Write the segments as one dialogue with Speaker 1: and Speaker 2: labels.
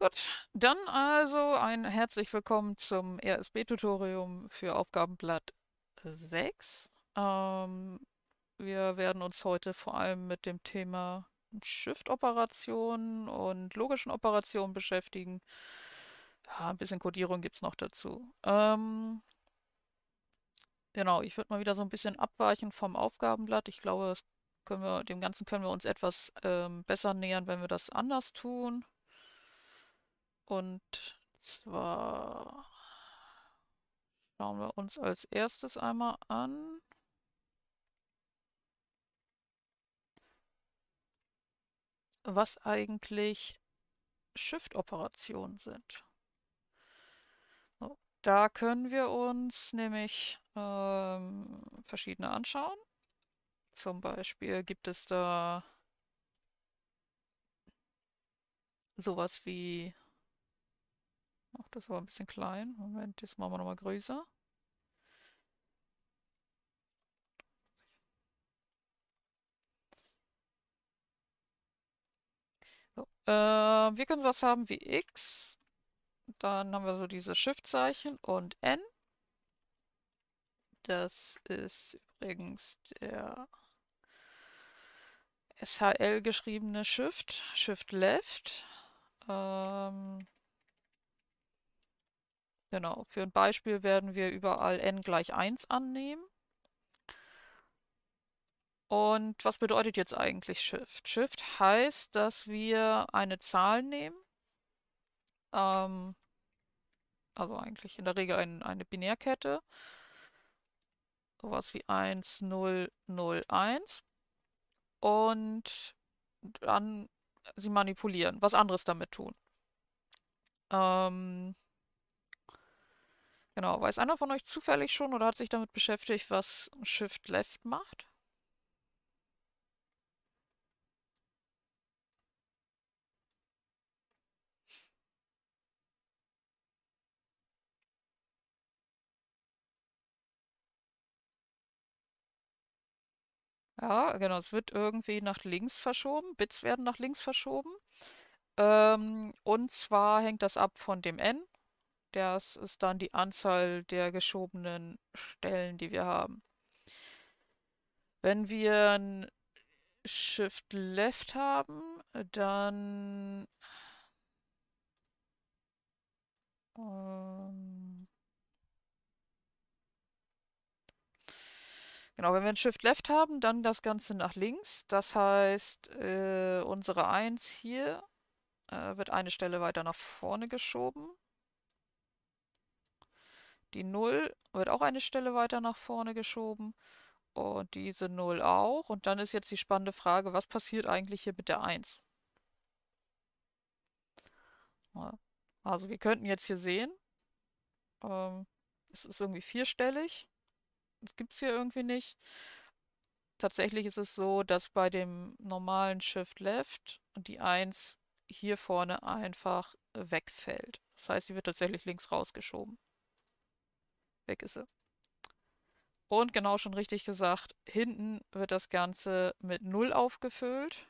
Speaker 1: Gut, dann also ein herzlich willkommen zum RSB-Tutorium für Aufgabenblatt 6. Ähm, wir werden uns heute vor allem mit dem Thema Shift-Operationen und logischen Operationen beschäftigen. Ja, ein bisschen Codierung gibt es noch dazu. Ähm, genau, ich würde mal wieder so ein bisschen abweichen vom Aufgabenblatt. Ich glaube, wir, dem Ganzen können wir uns etwas ähm, besser nähern, wenn wir das anders tun. Und zwar schauen wir uns als erstes einmal an. was eigentlich Shift-Operationen sind. So, da können wir uns nämlich ähm, verschiedene anschauen. Zum Beispiel gibt es da sowas wie Ach, das war ein bisschen klein. Moment, das machen wir nochmal größer. So, äh, wir können was haben wie X. Dann haben wir so diese Shift-Zeichen und N. Das ist übrigens der SHL geschriebene Shift, Shift Left. Ähm, Genau, für ein Beispiel werden wir überall n gleich 1 annehmen. Und was bedeutet jetzt eigentlich Shift? Shift heißt, dass wir eine Zahl nehmen, ähm, also eigentlich in der Regel ein, eine Binärkette, sowas wie 1, 0, 0, 1 und dann sie manipulieren, was anderes damit tun. Ähm, Genau, weiß einer von euch zufällig schon oder hat sich damit beschäftigt, was Shift-Left macht? Ja, genau, es wird irgendwie nach links verschoben, Bits werden nach links verschoben. Ähm, und zwar hängt das ab von dem n, das ist dann die Anzahl der geschobenen Stellen, die wir haben. Wenn wir ein Shift Left haben, dann ähm Genau, wenn wir ein Shift Left haben, dann das Ganze nach links. Das heißt, äh, unsere 1 hier äh, wird eine Stelle weiter nach vorne geschoben. Die 0 wird auch eine Stelle weiter nach vorne geschoben und diese 0 auch. Und dann ist jetzt die spannende Frage, was passiert eigentlich hier mit der 1? Also wir könnten jetzt hier sehen, ähm, es ist irgendwie vierstellig. Das gibt es hier irgendwie nicht. Tatsächlich ist es so, dass bei dem normalen Shift Left die 1 hier vorne einfach wegfällt. Das heißt, sie wird tatsächlich links rausgeschoben. Weg ist sie. Und genau schon richtig gesagt, hinten wird das Ganze mit 0 aufgefüllt.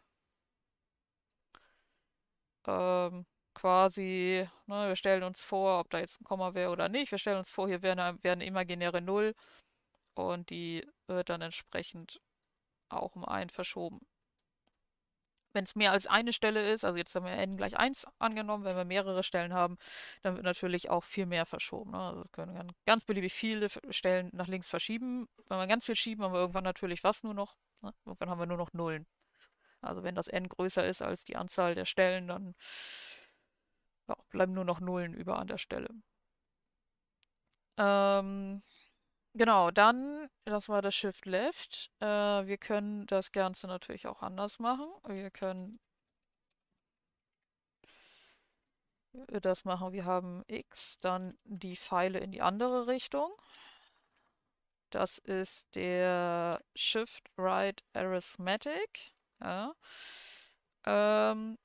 Speaker 1: Ähm, quasi, ne, wir stellen uns vor, ob da jetzt ein Komma wäre oder nicht. Wir stellen uns vor, hier wäre eine, wär eine imaginäre 0 und die wird dann entsprechend auch um 1 verschoben wenn es mehr als eine Stelle ist, also jetzt haben wir n gleich 1 angenommen, wenn wir mehrere Stellen haben, dann wird natürlich auch viel mehr verschoben. Ne? Also können wir ganz beliebig viele Stellen nach links verschieben. Wenn wir ganz viel schieben, haben wir irgendwann natürlich was nur noch. Ne? Irgendwann haben wir nur noch Nullen. Also wenn das n größer ist als die Anzahl der Stellen, dann ja, bleiben nur noch Nullen über an der Stelle. Ähm, Genau, dann, das war das Shift Left. Äh, wir können das Ganze natürlich auch anders machen. Wir können äh, das machen. Wir haben X, dann die Pfeile in die andere Richtung. Das ist der Shift Right Arithmetic. Ja. Ähm,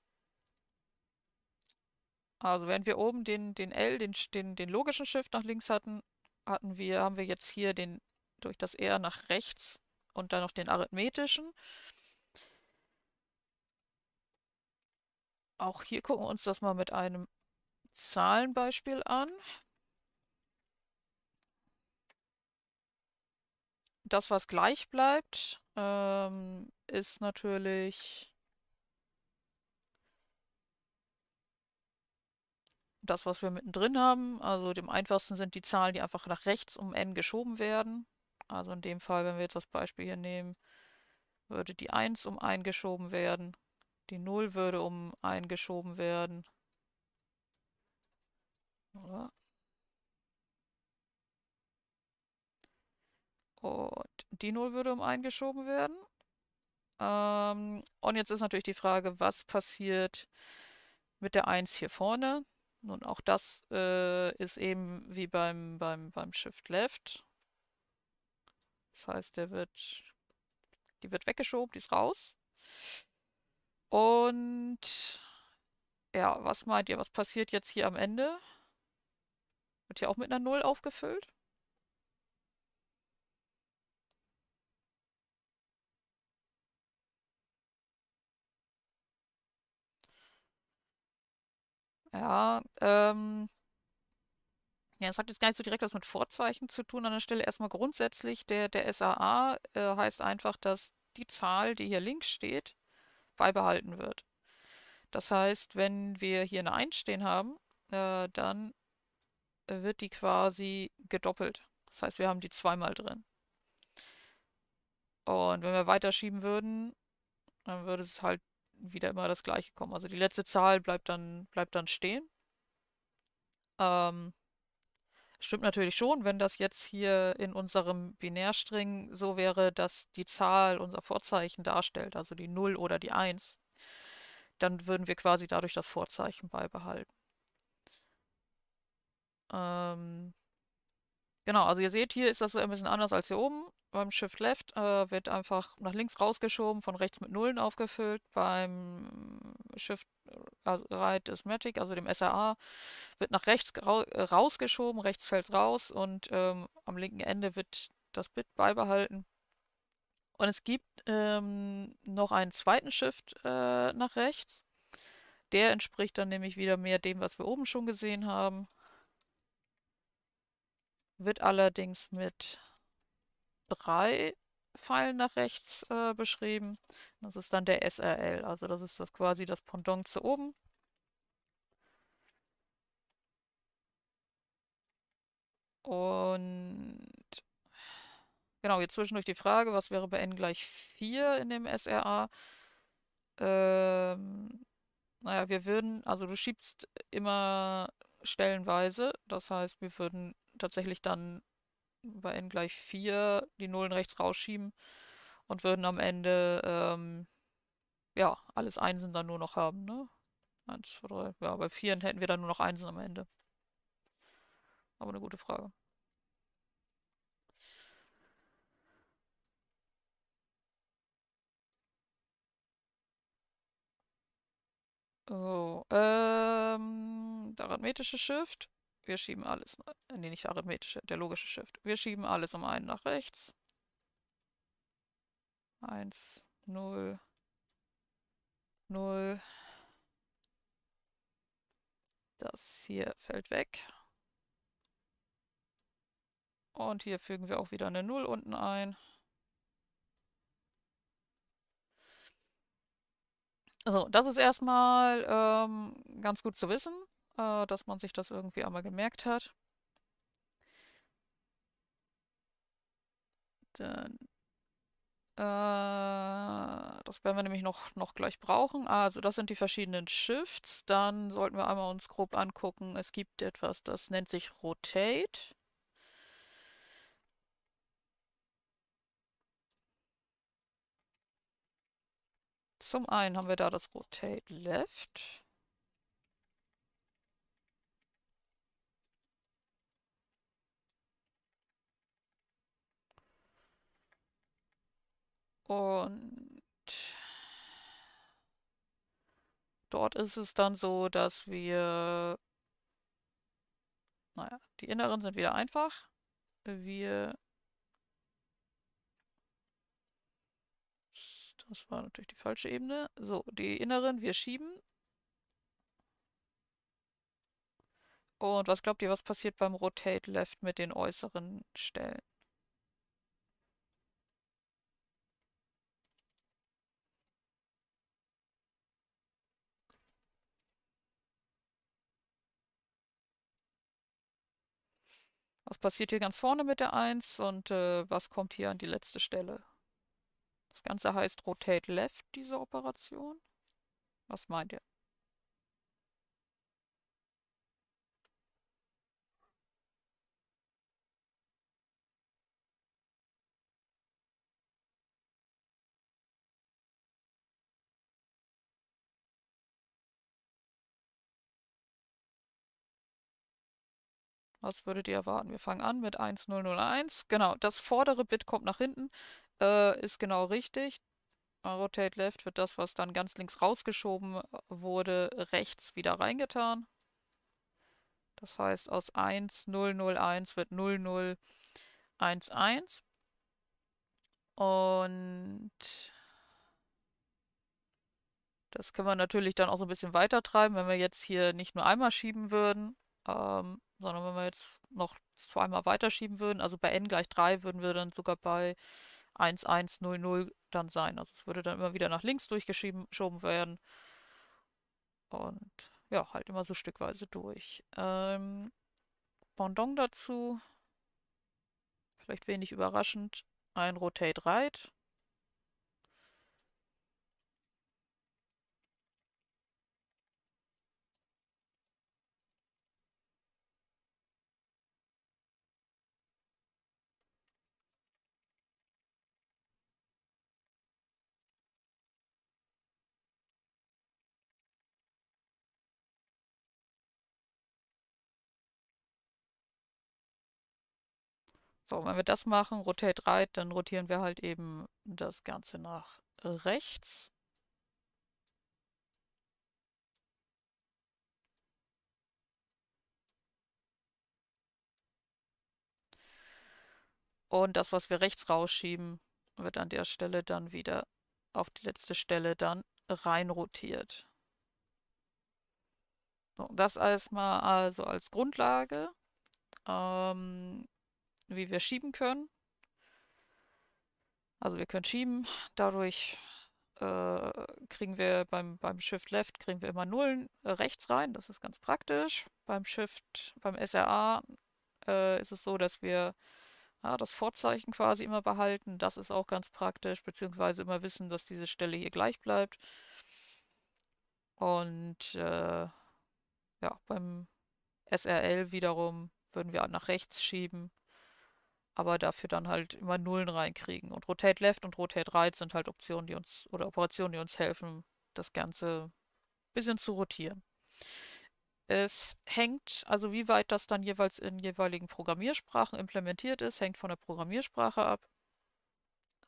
Speaker 1: also wenn wir oben den, den L, den, den, den logischen Shift nach links hatten, hatten wir, haben wir jetzt hier den durch das R nach rechts und dann noch den arithmetischen. Auch hier gucken wir uns das mal mit einem Zahlenbeispiel an. Das, was gleich bleibt, ähm, ist natürlich das, was wir mittendrin haben. Also dem einfachsten sind die Zahlen, die einfach nach rechts um n geschoben werden. Also in dem Fall, wenn wir jetzt das Beispiel hier nehmen, würde die 1 um 1 geschoben werden, die 0 würde um 1 geschoben werden. Und die 0 würde um 1 geschoben werden. Ähm, und jetzt ist natürlich die Frage, was passiert mit der 1 hier vorne? Nun, auch das äh, ist eben wie beim, beim, beim Shift Left. Das heißt, der wird, die wird weggeschoben, die ist raus. Und ja, was meint ihr, was passiert jetzt hier am Ende? Wird hier auch mit einer Null aufgefüllt? Ja, ähm. Ja, es hat jetzt gar nicht so direkt was mit Vorzeichen zu tun. An der Stelle erstmal grundsätzlich, der, der SAA äh, heißt einfach, dass die Zahl, die hier links steht, beibehalten wird. Das heißt, wenn wir hier eine 1 stehen haben, äh, dann äh, wird die quasi gedoppelt. Das heißt, wir haben die zweimal drin. Und wenn wir weiterschieben würden, dann würde es halt wieder immer das gleiche kommen. Also die letzte Zahl bleibt dann, bleibt dann stehen. Ähm, stimmt natürlich schon, wenn das jetzt hier in unserem Binärstring so wäre, dass die Zahl unser Vorzeichen darstellt, also die 0 oder die 1, dann würden wir quasi dadurch das Vorzeichen beibehalten. Ähm, genau, also ihr seht, hier ist das ein bisschen anders als hier oben. Beim Shift Left äh, wird einfach nach links rausgeschoben, von rechts mit Nullen aufgefüllt. Beim Shift äh, also Right ist Magic, also dem SRA, wird nach rechts äh, rausgeschoben, rechts fällt raus und ähm, am linken Ende wird das Bit beibehalten. Und es gibt ähm, noch einen zweiten Shift äh, nach rechts. Der entspricht dann nämlich wieder mehr dem, was wir oben schon gesehen haben. Wird allerdings mit drei Pfeilen nach rechts äh, beschrieben. Das ist dann der SRL, also das ist das quasi das Pendant zu oben. Und genau, jetzt zwischendurch die Frage, was wäre bei n gleich 4 in dem SRA? Ähm, naja, wir würden, also du schiebst immer stellenweise, das heißt, wir würden tatsächlich dann bei n gleich 4 die Nullen rechts rausschieben und würden am Ende ähm, ja, alles Einsen dann nur noch haben, ne? 1, 2, 3, ja, bei 4 hätten wir dann nur noch Einsen am Ende. Aber eine gute Frage. So, ähm, der arithmetische Shift. Wir schieben alles. Äh, nee, nicht der arithmetische, der logische Shift. Wir schieben alles um einen nach rechts. 1, 0, 0. Das hier fällt weg. Und hier fügen wir auch wieder eine 0 unten ein. So, das ist erstmal ähm, ganz gut zu wissen äh, dass man sich das irgendwie einmal gemerkt hat. Dann, äh, das werden wir nämlich noch, noch gleich brauchen. Also das sind die verschiedenen Shifts. Dann sollten wir einmal uns grob angucken. Es gibt etwas, das nennt sich Rotate. Zum einen haben wir da das Rotate Left. Und dort ist es dann so, dass wir... Naja, die Inneren sind wieder einfach. Wir... Das war natürlich die falsche Ebene. So, die Inneren, wir schieben. Und was glaubt ihr, was passiert beim Rotate Left mit den äußeren Stellen? Was passiert hier ganz vorne mit der 1 und äh, was kommt hier an die letzte Stelle? Das Ganze heißt Rotate Left, diese Operation. Was meint ihr? Was würdet ihr erwarten? Wir fangen an mit 1001. Genau, das vordere Bit kommt nach hinten. Äh, ist genau richtig. Rotate Left wird das, was dann ganz links rausgeschoben äh, wurde, rechts wieder reingetan. Das heißt, aus 1001 wird 0011. Und das können wir natürlich dann auch so ein bisschen weiter treiben, wenn wir jetzt hier nicht nur einmal schieben würden, ähm, sondern wenn wir jetzt noch zweimal weiterschieben würden, also bei n gleich 3 würden wir dann sogar bei 1, 1, 0, 0 dann sein. Also es würde dann immer wieder nach links durchgeschoben werden. Und ja, halt immer so stückweise durch. Ähm, Pendant dazu, vielleicht wenig überraschend, ein Rotate Right. So, wenn wir das machen, Rotate Right, dann rotieren wir halt eben das Ganze nach rechts. Und das, was wir rechts rausschieben, wird an der Stelle dann wieder auf die letzte Stelle dann rein rotiert. So, das erstmal also als Grundlage. Ähm, wie wir schieben können. Also wir können schieben, dadurch äh, kriegen wir beim, beim Shift Left kriegen wir immer Nullen äh, rechts rein, das ist ganz praktisch. Beim Shift, beim SRA äh, ist es so, dass wir ja, das Vorzeichen quasi immer behalten, das ist auch ganz praktisch, beziehungsweise immer wissen, dass diese Stelle hier gleich bleibt. Und äh, ja, beim SRL wiederum würden wir nach rechts schieben aber dafür dann halt immer Nullen reinkriegen. Und Rotate Left und Rotate Right sind halt Optionen, die uns, oder Operationen, die uns helfen, das Ganze ein bisschen zu rotieren. Es hängt, also wie weit das dann jeweils in jeweiligen Programmiersprachen implementiert ist, hängt von der Programmiersprache ab.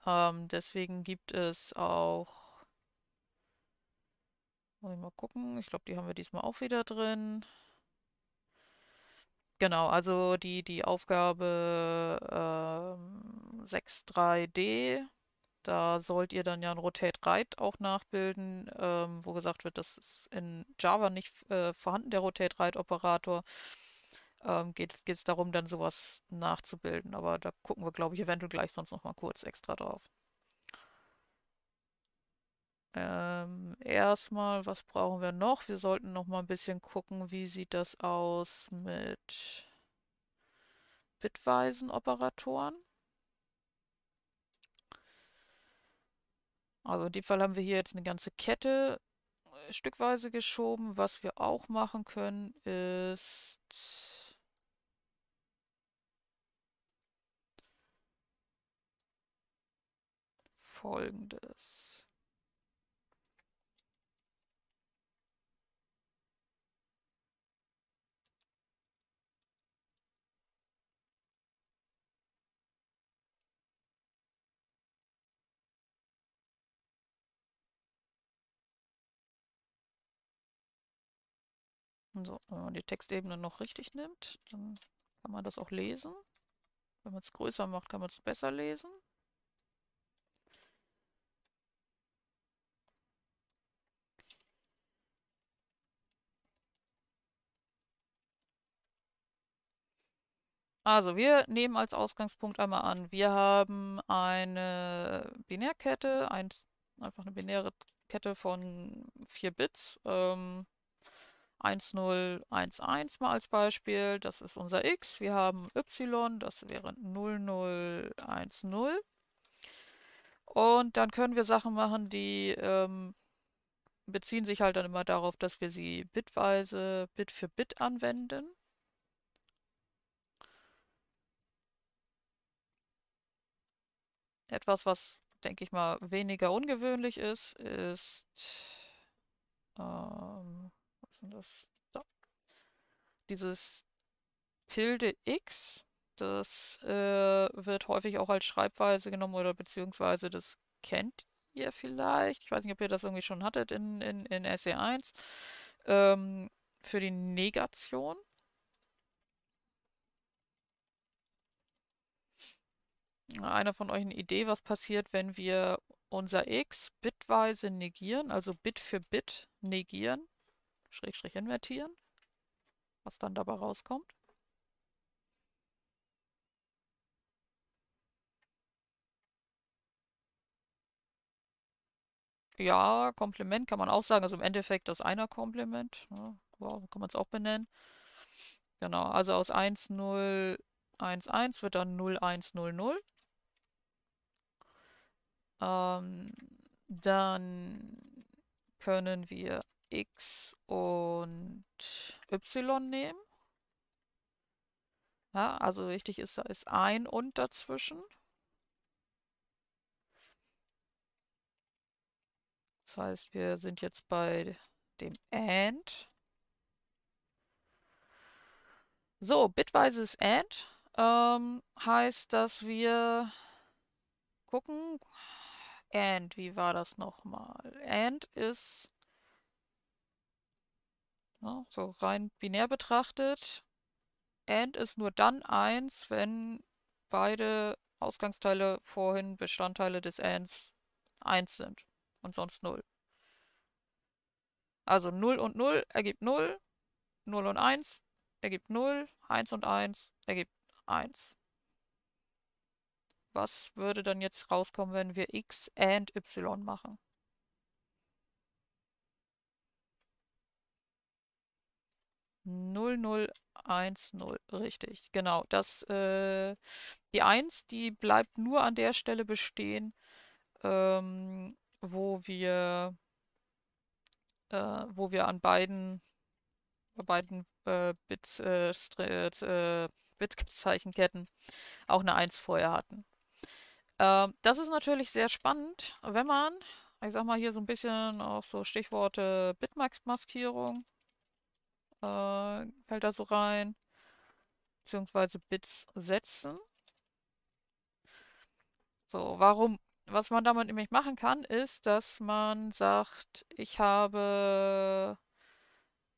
Speaker 1: Ähm, deswegen gibt es auch, muss ich mal gucken, ich glaube, die haben wir diesmal auch wieder drin. Genau, also die, die Aufgabe ähm, 6.3d, da sollt ihr dann ja ein Rotate Right auch nachbilden, ähm, wo gesagt wird, das ist in Java nicht äh, vorhanden, der Rotate Right Operator. Ähm, geht es darum, dann sowas nachzubilden. Aber da gucken wir, glaube ich, eventuell gleich sonst nochmal kurz extra drauf. Ähm, erstmal, was brauchen wir noch? Wir sollten noch mal ein bisschen gucken, wie sieht das aus mit bitweisen Operatoren. Also in dem Fall haben wir hier jetzt eine ganze Kette äh, stückweise geschoben. Was wir auch machen können, ist... Folgendes. So, wenn man die Textebene noch richtig nimmt, dann kann man das auch lesen. Wenn man es größer macht, kann man es besser lesen. Also wir nehmen als Ausgangspunkt einmal an, wir haben eine Binärkette, ein, einfach eine binäre Kette von 4 Bits. Ähm, 1011 mal als Beispiel, das ist unser x. Wir haben y, das wäre 0010. Und dann können wir Sachen machen, die ähm, beziehen sich halt dann immer darauf, dass wir sie bitweise, Bit für Bit anwenden. Etwas, was, denke ich mal, weniger ungewöhnlich ist, ist... Ähm, was ist das? Da. Dieses Tilde X, das äh, wird häufig auch als Schreibweise genommen oder beziehungsweise das kennt ihr vielleicht. Ich weiß nicht, ob ihr das irgendwie schon hattet in, in, in SE1. Ähm, für die Negation. Einer von euch eine Idee, was passiert, wenn wir unser x bitweise negieren, also Bit für Bit negieren? Schrägstrich invertieren, was dann dabei rauskommt. Ja, Komplement kann man auch sagen. Also im Endeffekt das einer Komplement. Ne? Wow, kann man es auch benennen. Genau, also aus 1, 0, 1, 1 wird dann 0, 1, 0, 0. Ähm, dann können wir X und Y nehmen. Ja, also wichtig ist, da ist ein und dazwischen. Das heißt, wir sind jetzt bei dem AND. So, ist AND ähm, heißt, dass wir gucken. AND, wie war das nochmal? AND ist ja, ne, so rein binär betrachtet. And ist nur dann 1, wenn beide Ausgangsteile vorhin Bestandteile des Ands 1 sind und sonst 0. Also 0 und 0 ergibt 0, 0 und 1 ergibt 0, 1 und 1 ergibt 1. Was würde dann jetzt rauskommen, wenn wir x and y machen? 0010, richtig, genau. Das, äh, die 1, die bleibt nur an der Stelle bestehen, ähm, wo wir, äh, wo wir an beiden, beiden äh, Bit, äh, äh, äh Bitzeichenketten auch eine 1 vorher hatten. Ähm, das ist natürlich sehr spannend, wenn man, ich sag mal hier so ein bisschen auch so Stichworte Bitmax-Maskierung, äh, fällt da so rein. Beziehungsweise Bits setzen. So, warum, was man damit nämlich machen kann, ist, dass man sagt, ich habe,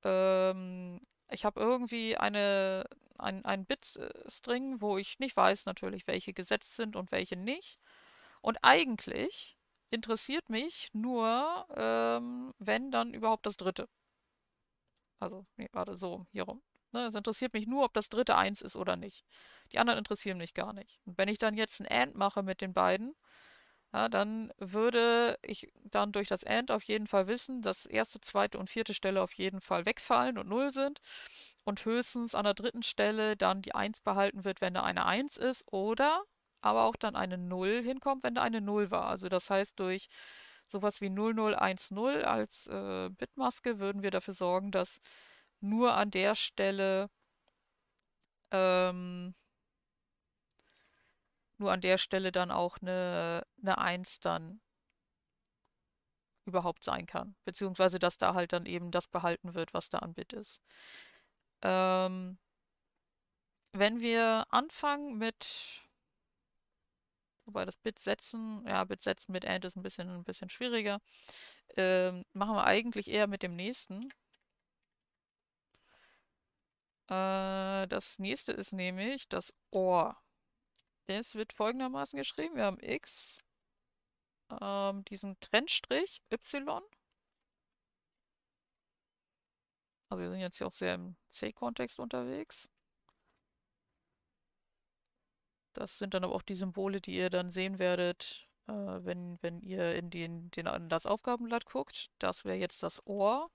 Speaker 1: ähm, ich habe irgendwie eine, ein, ein Bit-String, wo ich nicht weiß natürlich, welche gesetzt sind und welche nicht. Und eigentlich interessiert mich nur, ähm, wenn dann überhaupt das dritte. Also, nee, warte, so, hier rum. Ne, es interessiert mich nur, ob das dritte eins ist oder nicht. Die anderen interessieren mich gar nicht. Und wenn ich dann jetzt ein AND mache mit den beiden, ja, dann würde ich dann durch das AND auf jeden Fall wissen, dass erste, zweite und vierte Stelle auf jeden Fall wegfallen und null sind und höchstens an der dritten Stelle dann die 1 behalten wird, wenn da eine 1 ist oder aber auch dann eine 0 hinkommt, wenn da eine 0 war. Also das heißt, durch sowas wie 0010 als äh, Bitmaske würden wir dafür sorgen, dass nur an der Stelle ähm, nur an der Stelle dann auch eine, eine 1 dann überhaupt sein kann. Beziehungsweise, dass da halt dann eben das behalten wird, was da an Bit ist. Ähm, wenn wir anfangen mit Wobei das Bit setzen, ja, Bit setzen mit AND ist ein bisschen, ein bisschen schwieriger. Ähm, machen wir eigentlich eher mit dem nächsten. Äh, das nächste ist nämlich das OR. Das wird folgendermaßen geschrieben. Wir haben x, ähm, diesen Trennstrich y. Also wir sind jetzt hier auch sehr im C-Kontext unterwegs. Das sind dann aber auch die Symbole, die ihr dann sehen werdet, äh, wenn, wenn ihr in, den, den, in das Aufgabenblatt guckt. Das wäre jetzt das Ohr.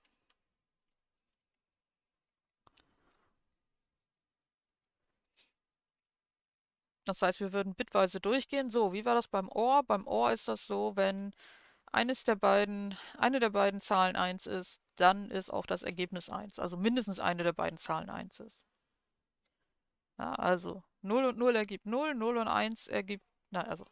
Speaker 1: Das heißt, wir würden bitweise durchgehen. So, wie war das beim Ohr? Beim Ohr ist das so, wenn eines der beiden, eine der beiden Zahlen 1 ist, dann ist auch das Ergebnis 1. Also mindestens eine der beiden Zahlen 1 ist. Ja, also 0 und 0 ergibt 0, 0 und 1 ergibt, nein, also,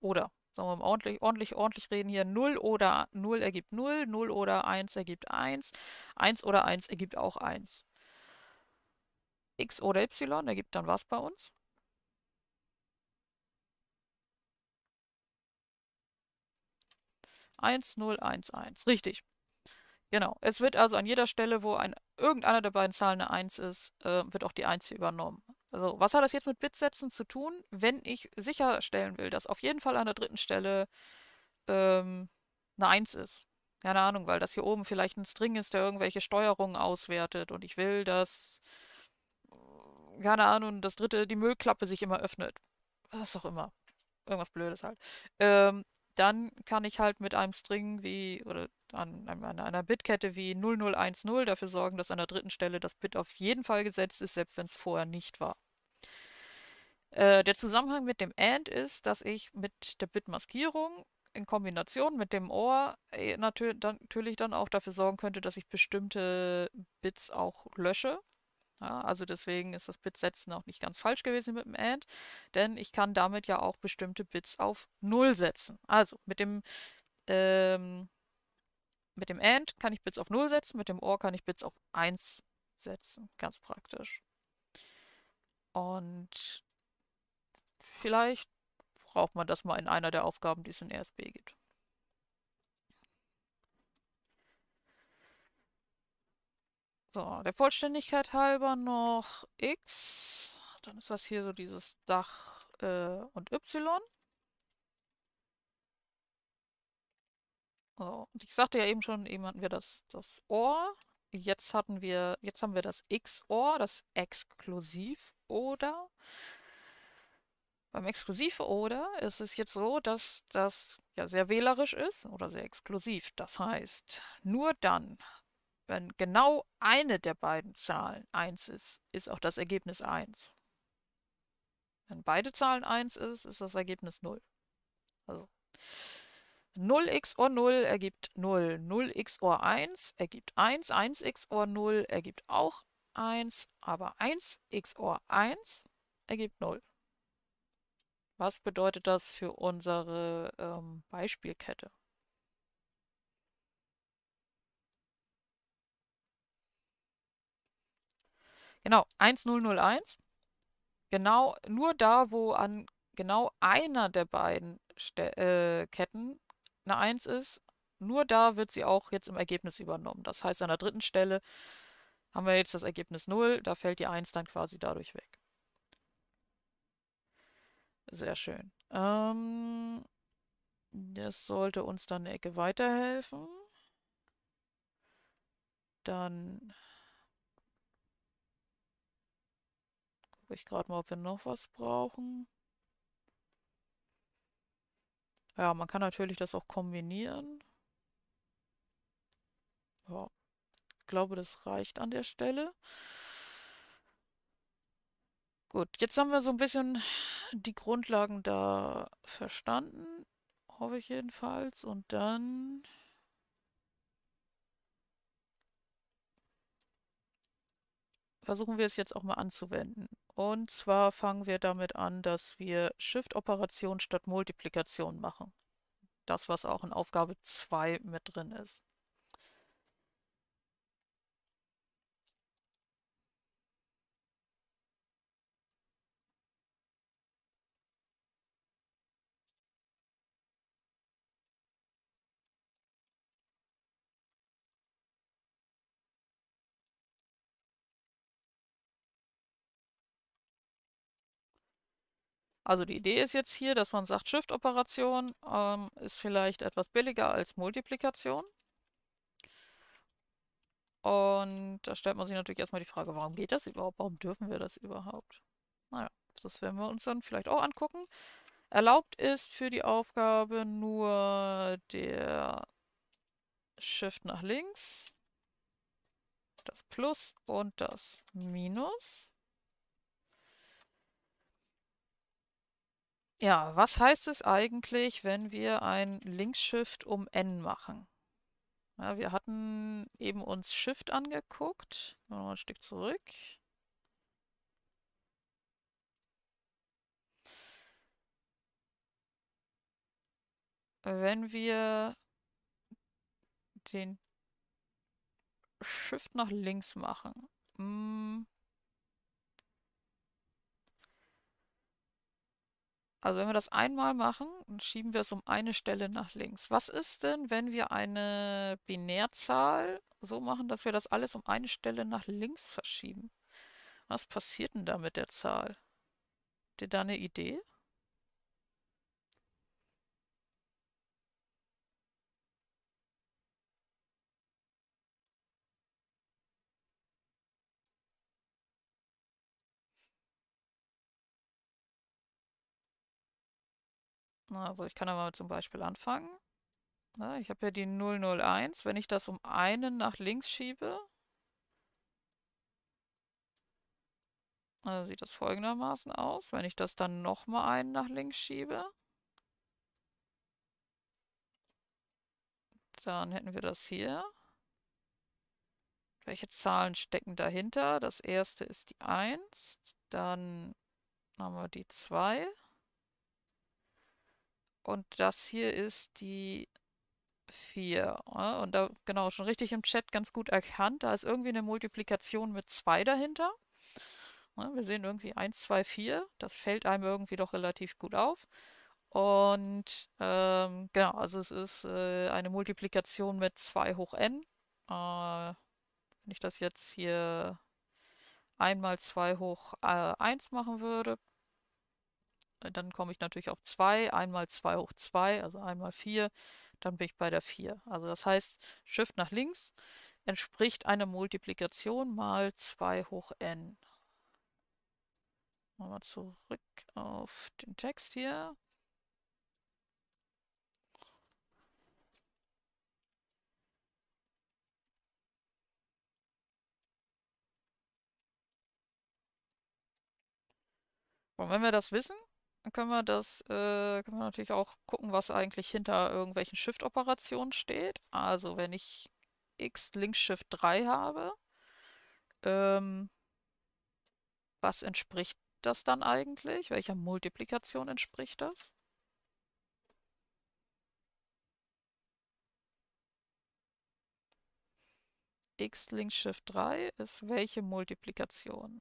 Speaker 1: oder, sagen wir mal ordentlich, ordentlich, ordentlich reden hier, 0 oder 0 ergibt 0, 0 oder 1 ergibt 1, 1 oder 1 ergibt auch 1. x oder y ergibt dann was bei uns? Eins null eins eins, Richtig. Genau. Es wird also an jeder Stelle, wo ein, irgendeiner der beiden Zahlen eine 1 ist, äh, wird auch die 1 hier übernommen. So, also, was hat das jetzt mit Bitsätzen zu tun, wenn ich sicherstellen will, dass auf jeden Fall an der dritten Stelle ähm, eine 1 ist? Keine Ahnung, weil das hier oben vielleicht ein String ist, der irgendwelche Steuerungen auswertet und ich will, dass, keine Ahnung, das dritte, die Müllklappe sich immer öffnet. Was auch immer. Irgendwas Blödes halt. Ähm, dann kann ich halt mit einem String wie oder an, an, an einer Bitkette wie 0010 dafür sorgen, dass an der dritten Stelle das Bit auf jeden Fall gesetzt ist, selbst wenn es vorher nicht war. Äh, der Zusammenhang mit dem AND ist, dass ich mit der Bitmaskierung in Kombination mit dem OR äh, natür dann, natürlich dann auch dafür sorgen könnte, dass ich bestimmte Bits auch lösche. Ja, also deswegen ist das Bitsetzen auch nicht ganz falsch gewesen mit dem AND, denn ich kann damit ja auch bestimmte Bits auf 0 setzen. Also mit dem, ähm, mit dem AND kann ich Bits auf 0 setzen, mit dem OR kann ich Bits auf 1 setzen. Ganz praktisch. Und vielleicht braucht man das mal in einer der Aufgaben, die es in RSB gibt. So, der Vollständigkeit halber noch X. Dann ist das hier so dieses Dach äh, und Y. So, und ich sagte ja eben schon, eben hatten wir das, das OR. Jetzt hatten wir, jetzt haben wir das X-Ohr, das Exklusiv oder. Beim Exklusiv oder ist es jetzt so, dass das ja sehr wählerisch ist oder sehr exklusiv. Das heißt, nur dann wenn genau eine der beiden Zahlen 1 ist, ist auch das Ergebnis 1. Wenn beide Zahlen 1 ist, ist das Ergebnis 0. Also 0x OR 0 ergibt 0. 0x OR 1 ergibt 1. 1x OR 0 ergibt auch 1. Aber 1x OR 1 ergibt 0. Was bedeutet das für unsere ähm, Beispielkette? Genau, 1001. Genau, nur da, wo an genau einer der beiden Ste äh, Ketten eine 1 ist, nur da wird sie auch jetzt im Ergebnis übernommen. Das heißt, an der dritten Stelle haben wir jetzt das Ergebnis 0, da fällt die 1 dann quasi dadurch weg. Sehr schön. Ähm, das sollte uns dann eine Ecke weiterhelfen. Dann Gucke ich gerade mal, ob wir noch was brauchen. Ja, man kann natürlich das auch kombinieren. Ja, ich glaube, das reicht an der Stelle. Gut, jetzt haben wir so ein bisschen die Grundlagen da verstanden, hoffe ich jedenfalls. Und dann... Versuchen wir es jetzt auch mal anzuwenden. Und zwar fangen wir damit an, dass wir Shift-Operation statt Multiplikation machen. Das, was auch in Aufgabe 2 mit drin ist. Also die Idee ist jetzt hier, dass man sagt, Shift-Operation ähm, ist vielleicht etwas billiger als Multiplikation. Und da stellt man sich natürlich erstmal die Frage, warum geht das überhaupt? Warum dürfen wir das überhaupt? Naja, das werden wir uns dann vielleicht auch angucken. Erlaubt ist für die Aufgabe nur der Shift nach links, das Plus und das Minus. Ja, was heißt es eigentlich, wenn wir ein Links-Shift um n machen? Ja, wir hatten eben uns Shift angeguckt. Mal ein Stück zurück. Wenn wir den Shift nach links machen. Hm. Also wenn wir das einmal machen, dann schieben wir es um eine Stelle nach links. Was ist denn, wenn wir eine Binärzahl so machen, dass wir das alles um eine Stelle nach links verschieben? Was passiert denn da mit der Zahl? Habt ihr da eine Idee? Ne, also ich kann aber zum Beispiel anfangen. Na, ne? ich habe ja die 001. Wenn ich das um einen nach links schiebe, also sieht das folgendermaßen aus. Wenn ich das dann nochmal einen nach links schiebe, dann hätten wir das hier. Welche Zahlen stecken dahinter? Das erste ist die 1, dann haben wir die 2. Und das hier ist die 4. Ne? Und da, genau, schon richtig im Chat ganz gut erkannt. Da ist irgendwie eine Multiplikation mit 2 dahinter. Ne? Wir sehen irgendwie 1, 2, 4. Das fällt einem irgendwie doch relativ gut auf. Und ähm, genau, also es ist äh, eine Multiplikation mit 2 hoch n. Äh, wenn ich das jetzt hier 1 mal 2 hoch äh, 1 machen würde, äh, dann komme ich natürlich auf 2, einmal 2 hoch 2, also einmal 4, dann bin ich bei der 4. Also das heißt, Shift nach links entspricht einer Multiplikation mal 2 hoch n. Mal zurück auf den Text hier. Und wenn wir das wissen, dann können wir das, äh, können wir natürlich auch gucken, was eigentlich hinter irgendwelchen Shift-Operationen steht. Also wenn ich X links Shift 3 habe, ähm, was entspricht das dann eigentlich? Welcher Multiplikation entspricht das? X links Shift 3 ist welche Multiplikation?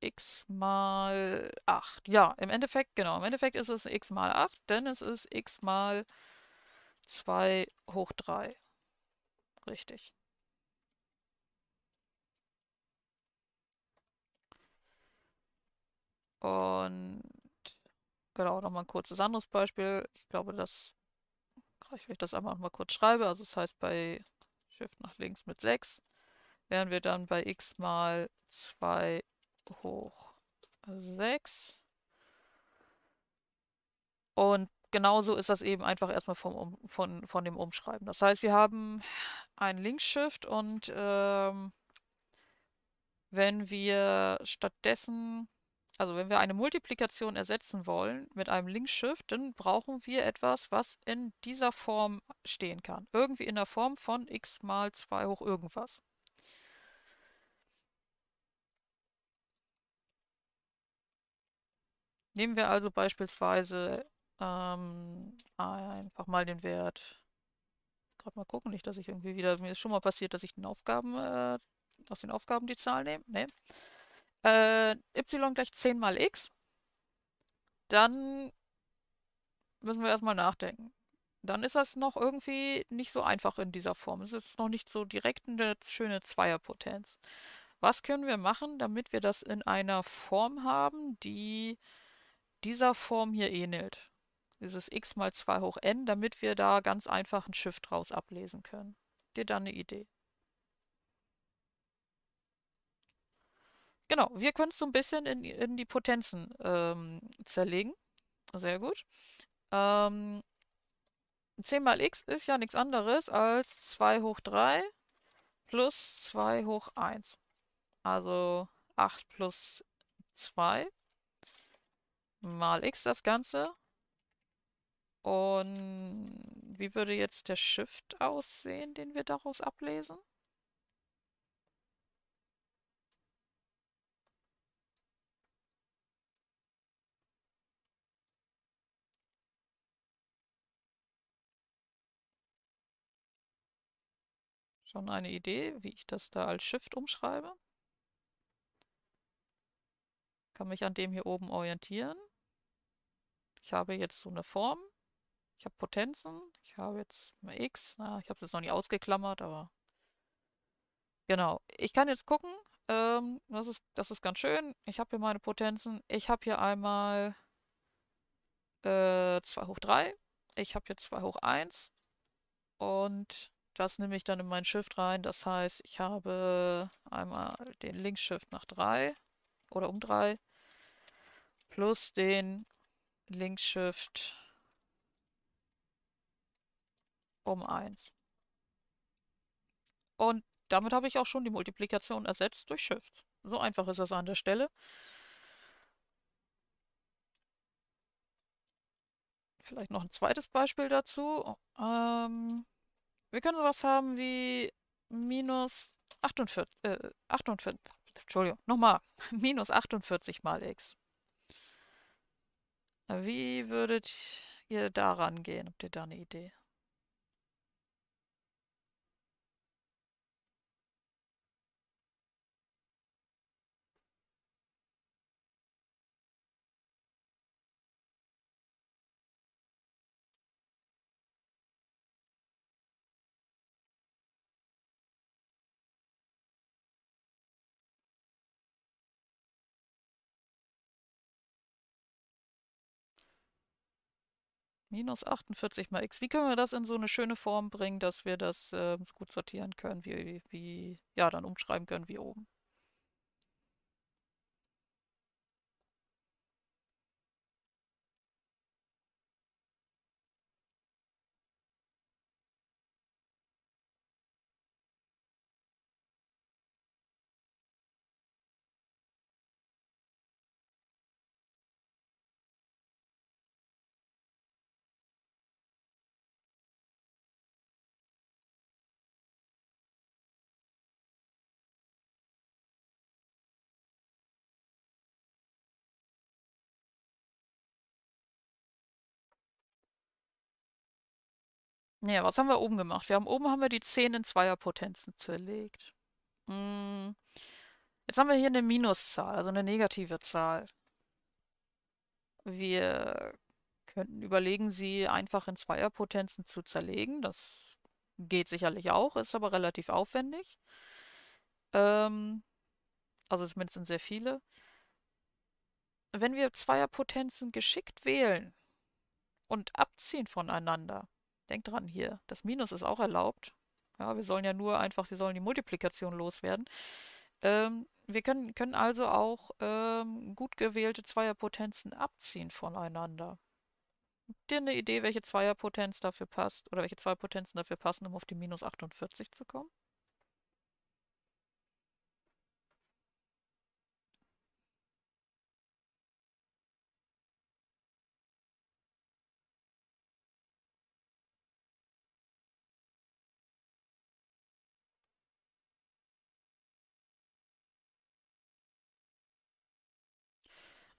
Speaker 1: x mal 8. Ja, im Endeffekt, genau, im Endeffekt ist es x mal 8, denn es ist x mal 2 hoch 3. Richtig. Und genau, nochmal ein kurzes anderes Beispiel. Ich glaube, das ich das einmal nochmal kurz schreibe. Also das heißt bei Shift nach links mit 6 wären wir dann bei x mal 2 hoch 6. Und genauso ist das eben einfach erstmal vom, von, von dem Umschreiben. Das heißt, wir haben einen Linksshift und ähm, wenn wir stattdessen, also wenn wir eine Multiplikation ersetzen wollen mit einem Linksshift, dann brauchen wir etwas, was in dieser Form stehen kann. Irgendwie in der Form von x mal 2 hoch irgendwas. Nehmen wir also beispielsweise ähm, einfach mal den Wert. Gerade mal gucken, nicht, dass ich irgendwie wieder. Mir ist schon mal passiert, dass ich den Aufgaben, äh, aus den Aufgaben die Zahl nehme. Nee. Äh, y gleich 10 mal x. Dann müssen wir erstmal nachdenken. Dann ist das noch irgendwie nicht so einfach in dieser Form. Es ist noch nicht so direkt eine schöne Zweierpotenz. Was können wir machen, damit wir das in einer Form haben, die dieser Form hier ähnelt. Dieses x mal 2 hoch n, damit wir da ganz einfach ein Shift draus ablesen können. Dir dann eine Idee. Genau, wir können es so ein bisschen in, in die Potenzen ähm, zerlegen. Sehr gut. Ähm, 10 mal x ist ja nichts anderes als 2 hoch 3 plus 2 hoch 1. Also 8 plus 2 mal x das Ganze. Und wie würde jetzt der Shift aussehen, den wir daraus ablesen? Schon eine Idee, wie ich das da als Shift umschreibe? Kann mich an dem hier oben orientieren. Ich habe jetzt so eine Form. Ich habe Potenzen. Ich habe jetzt mal x. Na, ich habe es jetzt noch nicht ausgeklammert, aber genau. Ich kann jetzt gucken. Ähm, das, ist, das ist ganz schön. Ich habe hier meine Potenzen. Ich habe hier einmal äh, 2 hoch 3. Ich habe hier 2 hoch 1. Und das nehme ich dann in mein Shift rein. Das heißt, ich habe einmal den links nach 3 oder um 3 plus den Links Shift um 1. Und damit habe ich auch schon die Multiplikation ersetzt durch Shifts. So einfach ist das an der Stelle. Vielleicht noch ein zweites Beispiel dazu. Ähm, wir können sowas haben wie minus 48, äh, 48, Entschuldigung, nochmal, minus 48 mal x. Wie würdet ihr da rangehen? Habt ihr da eine Idee? minus 48 mal x. Wie können wir das in so eine schöne Form bringen, dass wir das äh, so gut sortieren können, wie, wie, ja, dann umschreiben können wie oben? Naja, was haben wir oben gemacht? Wir haben oben haben wir die 10 in Zweierpotenzen zerlegt. Hm. Jetzt haben wir hier eine Minuszahl, also eine negative Zahl. Wir könnten überlegen, sie einfach in Zweierpotenzen zu zerlegen. Das geht sicherlich auch, ist aber relativ aufwendig. Ähm, also zumindest sind sehr viele. Wenn wir Zweierpotenzen geschickt wählen und abziehen voneinander, denk dran hier, das Minus ist auch erlaubt. Ja, wir sollen ja nur einfach, wir sollen die Multiplikation loswerden. Ähm, wir können, können also auch ähm, gut gewählte Zweierpotenzen abziehen voneinander. Habt ihr eine Idee, welche Zweierpotenz dafür passt oder welche zwei dafür passen, um auf die minus 48 zu kommen?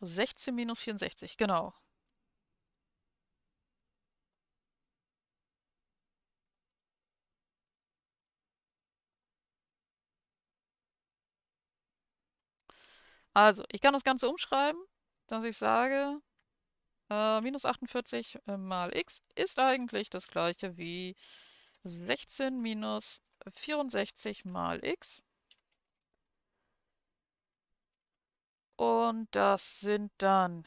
Speaker 1: 16 minus 64, genau. Also, ich kann das Ganze umschreiben, dass ich sage, äh, minus 48 äh, mal x ist eigentlich das gleiche wie 16 minus 64 mal x. Und das sind dann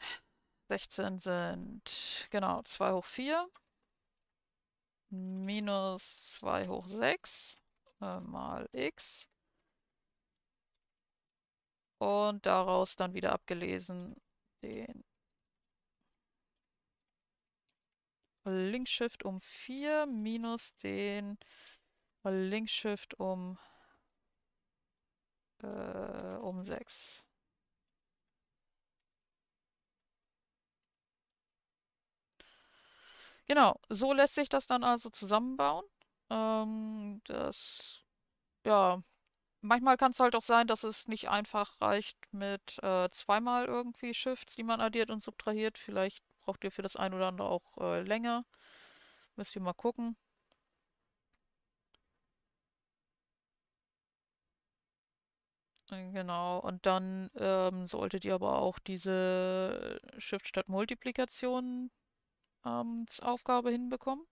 Speaker 1: 16 sind, genau, 2 hoch 4 minus 2 hoch 6 äh, mal x. Und daraus dann wieder abgelesen den Linkshift um 4 minus den Linkshift um, äh, um 6. Genau, so lässt sich das dann also zusammenbauen. Ähm, das, ja, manchmal kann es halt auch sein, dass es nicht einfach reicht mit äh, zweimal irgendwie Shifts, die man addiert und subtrahiert. Vielleicht braucht ihr für das ein oder andere auch äh, länger. Müsst ihr mal gucken. Äh, genau, und dann ähm, solltet ihr aber auch diese Shift statt Multiplikation Abendsaufgabe hinbekommen.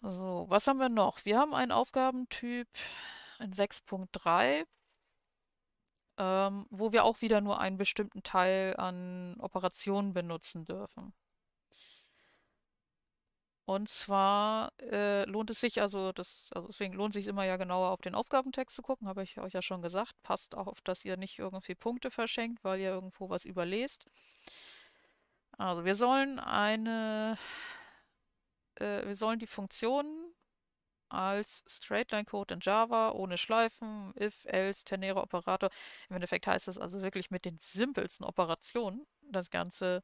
Speaker 1: So, was haben wir noch? Wir haben einen Aufgabentyp in 6.3, ähm, wo wir auch wieder nur einen bestimmten Teil an Operationen benutzen dürfen. Und zwar äh, lohnt es sich, also, das, also deswegen lohnt es sich immer ja genauer auf den Aufgabentext zu gucken, habe ich euch ja schon gesagt. Passt auf, dass ihr nicht irgendwie Punkte verschenkt, weil ihr irgendwo was überlest. Also wir sollen eine, äh, wir sollen die Funktionen als Straightline-Code in Java ohne Schleifen, if, else, ternäre Operator. Im Endeffekt heißt das also wirklich mit den simpelsten Operationen das Ganze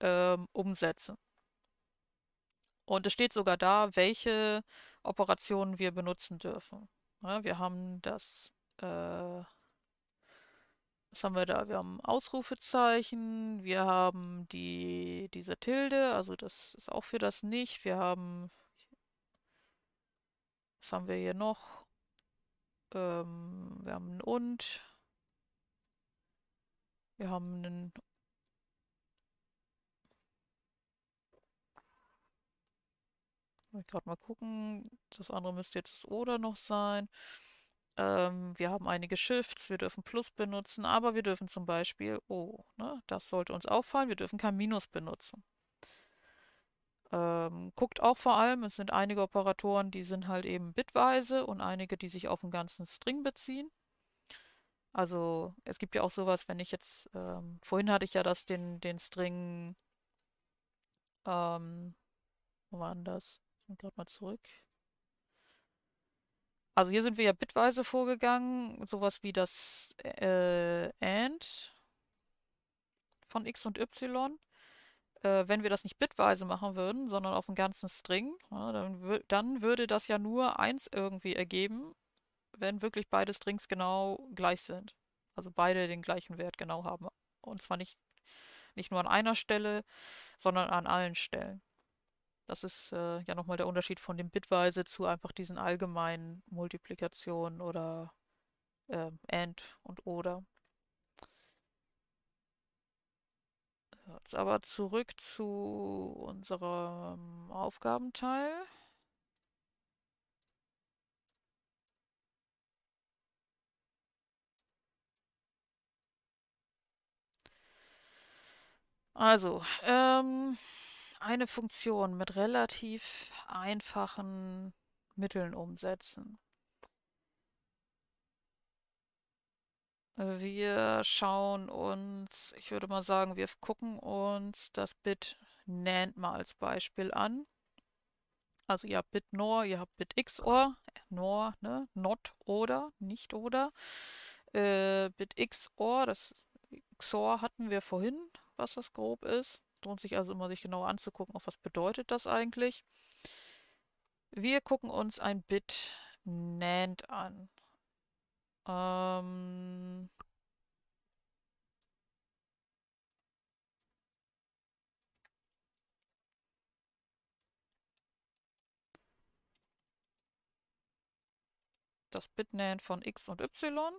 Speaker 1: ähm, umsetzen. Und es steht sogar da, welche Operationen wir benutzen dürfen. Ja, wir haben das äh, was haben wir da? Wir haben Ausrufezeichen, wir haben die, diese Tilde, also das ist auch für das Nicht. Wir haben, was haben wir hier noch? Ähm, wir haben ein Und. Wir haben ein Ich gerade mal gucken. Das andere müsste jetzt das Oder noch sein ähm, wir haben einige Shifts, wir dürfen Plus benutzen, aber wir dürfen zum Beispiel, oh, ne, das sollte uns auffallen, wir dürfen kein Minus benutzen. Ähm, guckt auch vor allem, es sind einige Operatoren, die sind halt eben bitweise und einige, die sich auf den ganzen String beziehen. Also es gibt ja auch sowas, wenn ich jetzt, ähm, vorhin hatte ich ja das, den, den String, ähm, wo war denn das? Ich bin gerade mal zurück. Also hier sind wir ja bitweise vorgegangen, sowas wie das äh, AND von x und y. Äh, wenn wir das nicht bitweise machen würden, sondern auf einen ganzen String, ja, ne, dann, dann würde das ja nur 1 irgendwie ergeben, wenn wirklich beide Strings genau gleich sind. Also beide den gleichen Wert genau haben. Und zwar nicht, nicht nur an einer Stelle, sondern an allen Stellen. Das ist äh, ja nochmal der Unterschied von dem Bitweise zu einfach diesen allgemeinen Multiplikationen oder äh, AND und oder. Jetzt aber zurück zu unserem Aufgabenteil. Also, ähm, eine Funktion mit relativ einfachen Mitteln umsetzen. Wir schauen uns, ich würde mal sagen, wir gucken uns das Bit NAND mal als Beispiel an. Also ihr habt Bit NOR, ihr habt Bit XOR, NOR, ne? not oder, nicht oder. Äh, Bit XOR, das XOR hatten wir vorhin, was das grob ist. Lohnt sich also immer, sich genau anzugucken, auch was bedeutet das eigentlich. Wir gucken uns ein Bit NAND an. Ähm das NAND von x und y.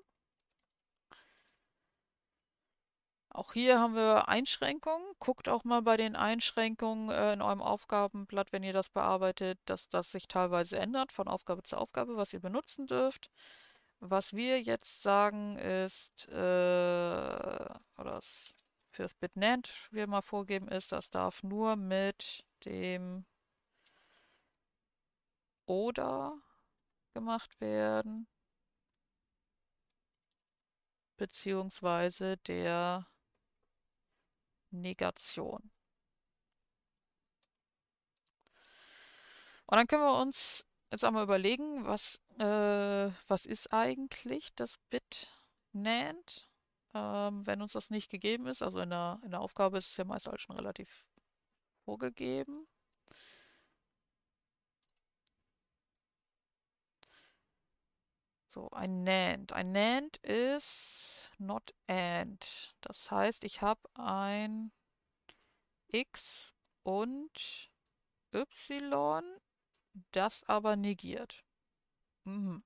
Speaker 1: Auch hier haben wir Einschränkungen. Guckt auch mal bei den Einschränkungen äh, in eurem Aufgabenblatt, wenn ihr das bearbeitet, dass das sich teilweise ändert von Aufgabe zu Aufgabe, was ihr benutzen dürft. Was wir jetzt sagen ist, äh, oder für das BitNand wir mal vorgeben ist, das darf nur mit dem oder gemacht werden, beziehungsweise der Negation. Und dann können wir uns jetzt einmal überlegen, was, äh, was ist eigentlich das Bit NAND, ähm, wenn uns das nicht gegeben ist. Also in der, in der Aufgabe ist es ja meist halt schon relativ vorgegeben. So, ein NAND. Ein NAND ist not and. Das heißt, ich habe ein x und y, das aber negiert. Mhm.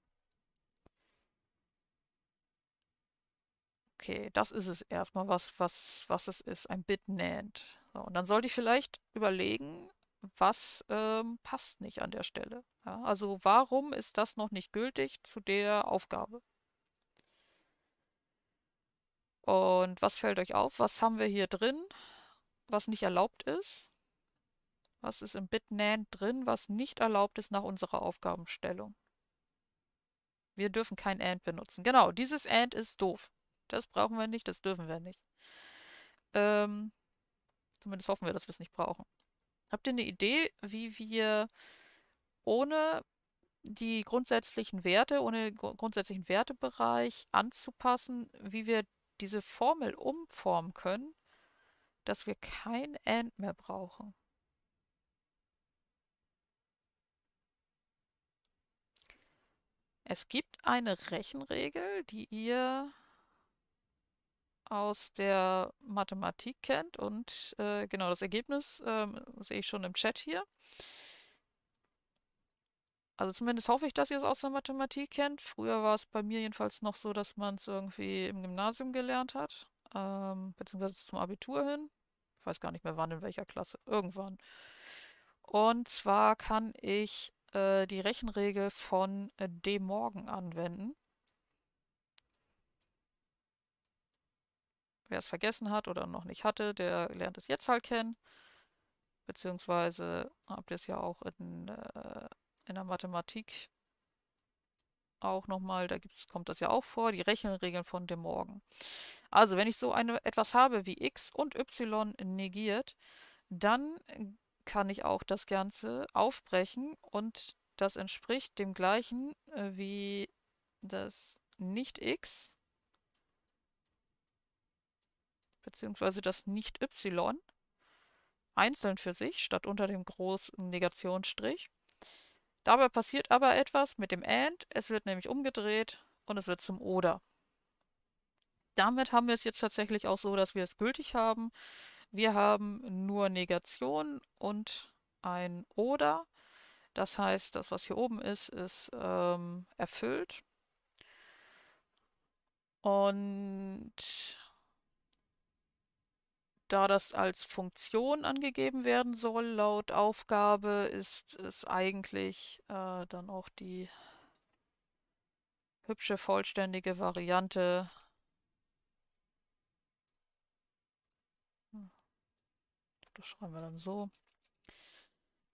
Speaker 1: Okay, das ist es erstmal, was, was, was es ist, ein Bitnant. So, und dann sollte ich vielleicht überlegen, was ähm, passt nicht an der Stelle. Ja, also warum ist das noch nicht gültig zu der Aufgabe? Und was fällt euch auf? Was haben wir hier drin, was nicht erlaubt ist? Was ist im BitNand drin, was nicht erlaubt ist nach unserer Aufgabenstellung? Wir dürfen kein AND benutzen. Genau, dieses AND ist doof. Das brauchen wir nicht, das dürfen wir nicht. Ähm, zumindest hoffen wir, dass wir es nicht brauchen. Habt ihr eine Idee, wie wir ohne die grundsätzlichen Werte, ohne den grundsätzlichen Wertebereich anzupassen, wie wir diese Formel umformen können, dass wir kein and mehr brauchen. Es gibt eine Rechenregel, die ihr aus der Mathematik kennt und äh, genau das Ergebnis äh, sehe ich schon im Chat hier. Also zumindest hoffe ich, dass ihr es aus der Mathematik kennt. Früher war es bei mir jedenfalls noch so, dass man es irgendwie im Gymnasium gelernt hat, ähm, beziehungsweise zum Abitur hin. Ich weiß gar nicht mehr wann, in welcher Klasse, irgendwann. Und zwar kann ich äh, die Rechenregel von äh, De Morgan anwenden. Wer es vergessen hat oder noch nicht hatte, der lernt es jetzt halt kennen. Beziehungsweise habt ihr es ja auch in... Äh, in der Mathematik auch nochmal, da gibt's, kommt das ja auch vor, die Rechenregeln von dem Morgen. Also wenn ich so eine, etwas habe wie x und y negiert, dann kann ich auch das Ganze aufbrechen und das entspricht dem gleichen äh, wie das Nicht-x bzw. das Nicht-y einzeln für sich statt unter dem großen Negationsstrich. Dabei passiert aber etwas mit dem AND. Es wird nämlich umgedreht und es wird zum ODer. Damit haben wir es jetzt tatsächlich auch so, dass wir es gültig haben. Wir haben nur Negation und ein Oder. Das heißt, das, was hier oben ist, ist ähm, erfüllt. Und da das als Funktion angegeben werden soll, laut Aufgabe ist es eigentlich äh, dann auch die hübsche vollständige Variante. Hm. Das schreiben wir dann so.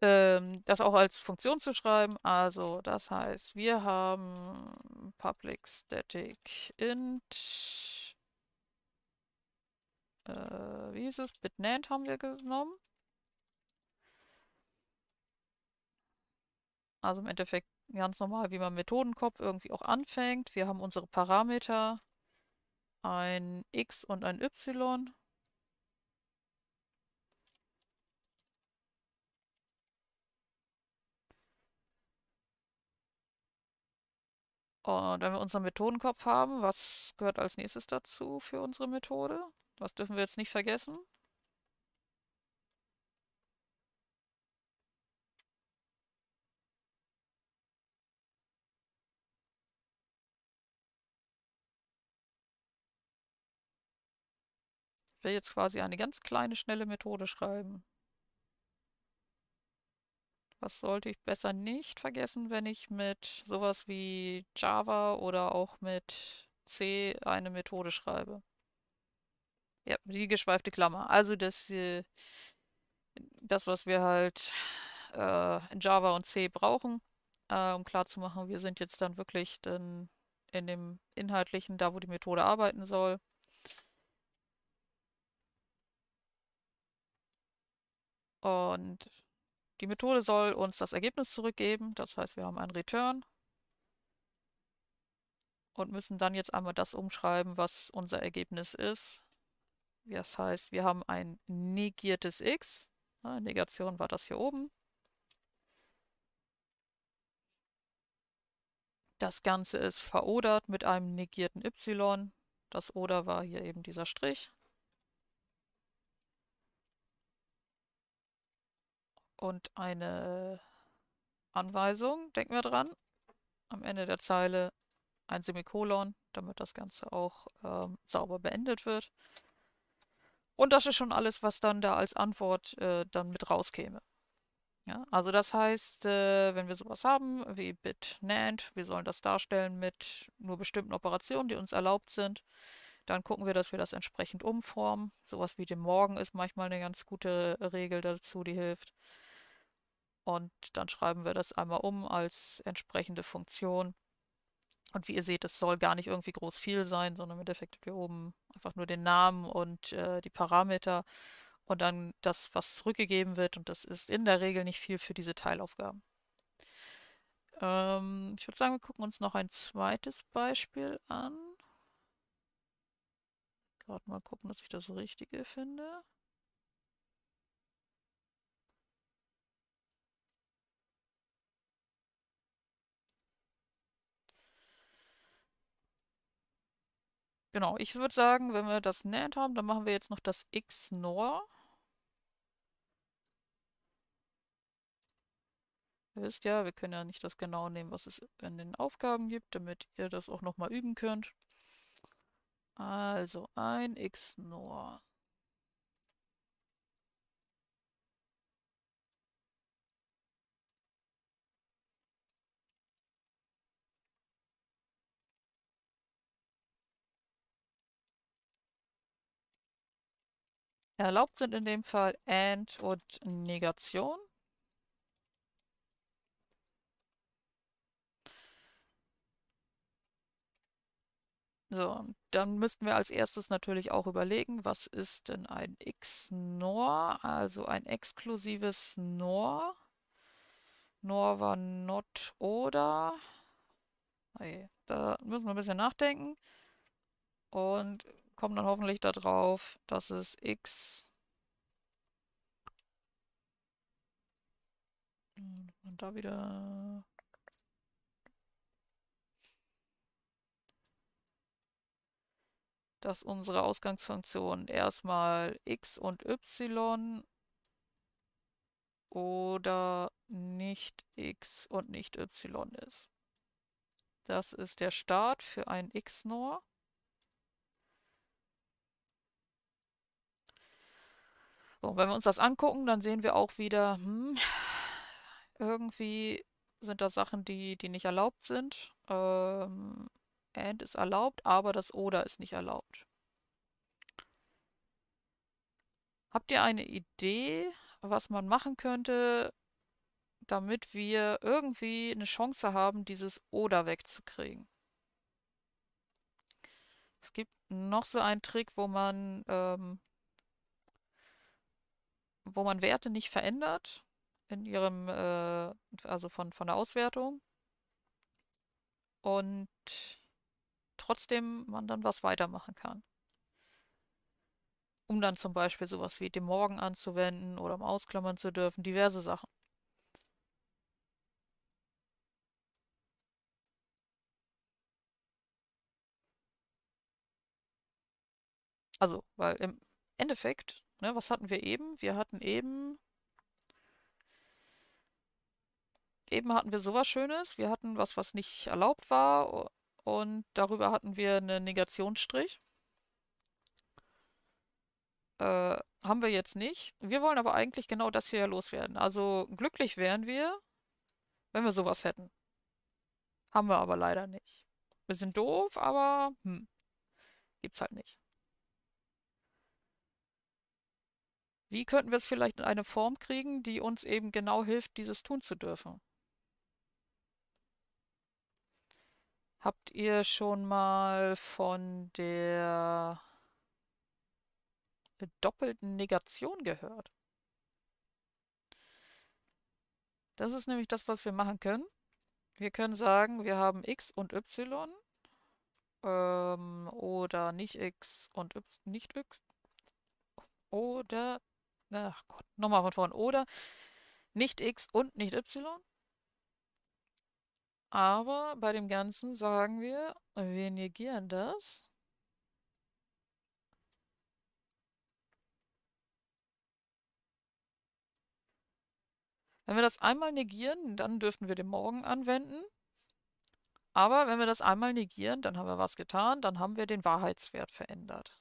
Speaker 1: Ähm, das auch als Funktion zu schreiben. Also das heißt, wir haben public static int. Äh, wie hieß es? Bitnet haben wir genommen. Also im Endeffekt ganz normal, wie man Methodenkopf irgendwie auch anfängt. Wir haben unsere Parameter, ein x und ein y. Und wenn wir unseren Methodenkopf haben, was gehört als nächstes dazu für unsere Methode? Was dürfen wir jetzt nicht vergessen? Ich will jetzt quasi eine ganz kleine, schnelle Methode schreiben. Was sollte ich besser nicht vergessen, wenn ich mit sowas wie Java oder auch mit C eine Methode schreibe? Ja, die geschweifte Klammer. Also das, äh, das was wir halt äh, in Java und C brauchen, äh, um klarzumachen, wir sind jetzt dann wirklich dann in dem Inhaltlichen, da wo die Methode arbeiten soll. Und die Methode soll uns das Ergebnis zurückgeben. Das heißt, wir haben einen Return und müssen dann jetzt einmal das umschreiben, was unser Ergebnis ist. Das heißt, wir haben ein negiertes x. Negation war das hier oben. Das Ganze ist verodert mit einem negierten y. Das oder war hier eben dieser Strich. Und eine Anweisung, denken wir dran. Am Ende der Zeile ein Semikolon, damit das Ganze auch ähm, sauber beendet wird. Und das ist schon alles, was dann da als Antwort äh, dann mit rauskäme. Ja, also das heißt, äh, wenn wir sowas haben wie bitNAND, wir sollen das darstellen mit nur bestimmten Operationen, die uns erlaubt sind, dann gucken wir, dass wir das entsprechend umformen. Sowas wie dem Morgen ist manchmal eine ganz gute äh, Regel dazu, die hilft. Und dann schreiben wir das einmal um als entsprechende Funktion. Und wie ihr seht, es soll gar nicht irgendwie groß viel sein, sondern im Endeffekt habt ihr oben einfach nur den Namen und äh, die Parameter und dann das, was zurückgegeben wird. Und das ist in der Regel nicht viel für diese Teilaufgaben. Ähm, ich würde sagen, wir gucken uns noch ein zweites Beispiel an. Gerade mal gucken, dass ich das Richtige finde. Genau, ich würde sagen, wenn wir das NAND haben, dann machen wir jetzt noch das XNOR. Ihr wisst ja, wir können ja nicht das genau nehmen, was es in den Aufgaben gibt, damit ihr das auch nochmal üben könnt. Also ein XNOR. Erlaubt sind in dem Fall and und Negation. So, dann müssten wir als erstes natürlich auch überlegen, was ist denn ein XNOR, also ein exklusives NOR. NOR war not oder. da müssen wir ein bisschen nachdenken. Und kommen dann hoffentlich darauf, dass es x und da wieder dass unsere Ausgangsfunktion erstmal x und y oder nicht x und nicht y ist. Das ist der Start für ein x-NOR. So, wenn wir uns das angucken, dann sehen wir auch wieder, hm, irgendwie sind das Sachen, die, die nicht erlaubt sind. Ähm, and ist erlaubt, aber das oder ist nicht erlaubt. Habt ihr eine Idee, was man machen könnte, damit wir irgendwie eine Chance haben, dieses oder wegzukriegen? Es gibt noch so einen Trick, wo man ähm, wo man Werte nicht verändert in ihrem, äh, also von, von der Auswertung. Und trotzdem man dann was weitermachen kann. Um dann zum Beispiel sowas wie dem Morgen anzuwenden oder um ausklammern zu dürfen, diverse Sachen. Also, weil im Endeffekt Ne, was hatten wir eben? Wir hatten eben... Eben hatten wir sowas Schönes. Wir hatten was, was nicht erlaubt war. Und darüber hatten wir einen Negationsstrich. Äh, haben wir jetzt nicht. Wir wollen aber eigentlich genau das hier loswerden. Also glücklich wären wir, wenn wir sowas hätten. Haben wir aber leider nicht. Wir sind doof, aber hm, gibt's halt nicht. Wie könnten wir es vielleicht in eine Form kriegen, die uns eben genau hilft, dieses tun zu dürfen? Habt ihr schon mal von der doppelten Negation gehört? Das ist nämlich das, was wir machen können. Wir können sagen, wir haben x und y ähm, oder nicht x und y, nicht x oder ach Gott, nochmal von vorn. Oder nicht x und nicht y. Aber bei dem Ganzen sagen wir, wir negieren das. Wenn wir das einmal negieren, dann dürften wir den Morgen anwenden. Aber wenn wir das einmal negieren, dann haben wir was getan, dann haben wir den Wahrheitswert verändert.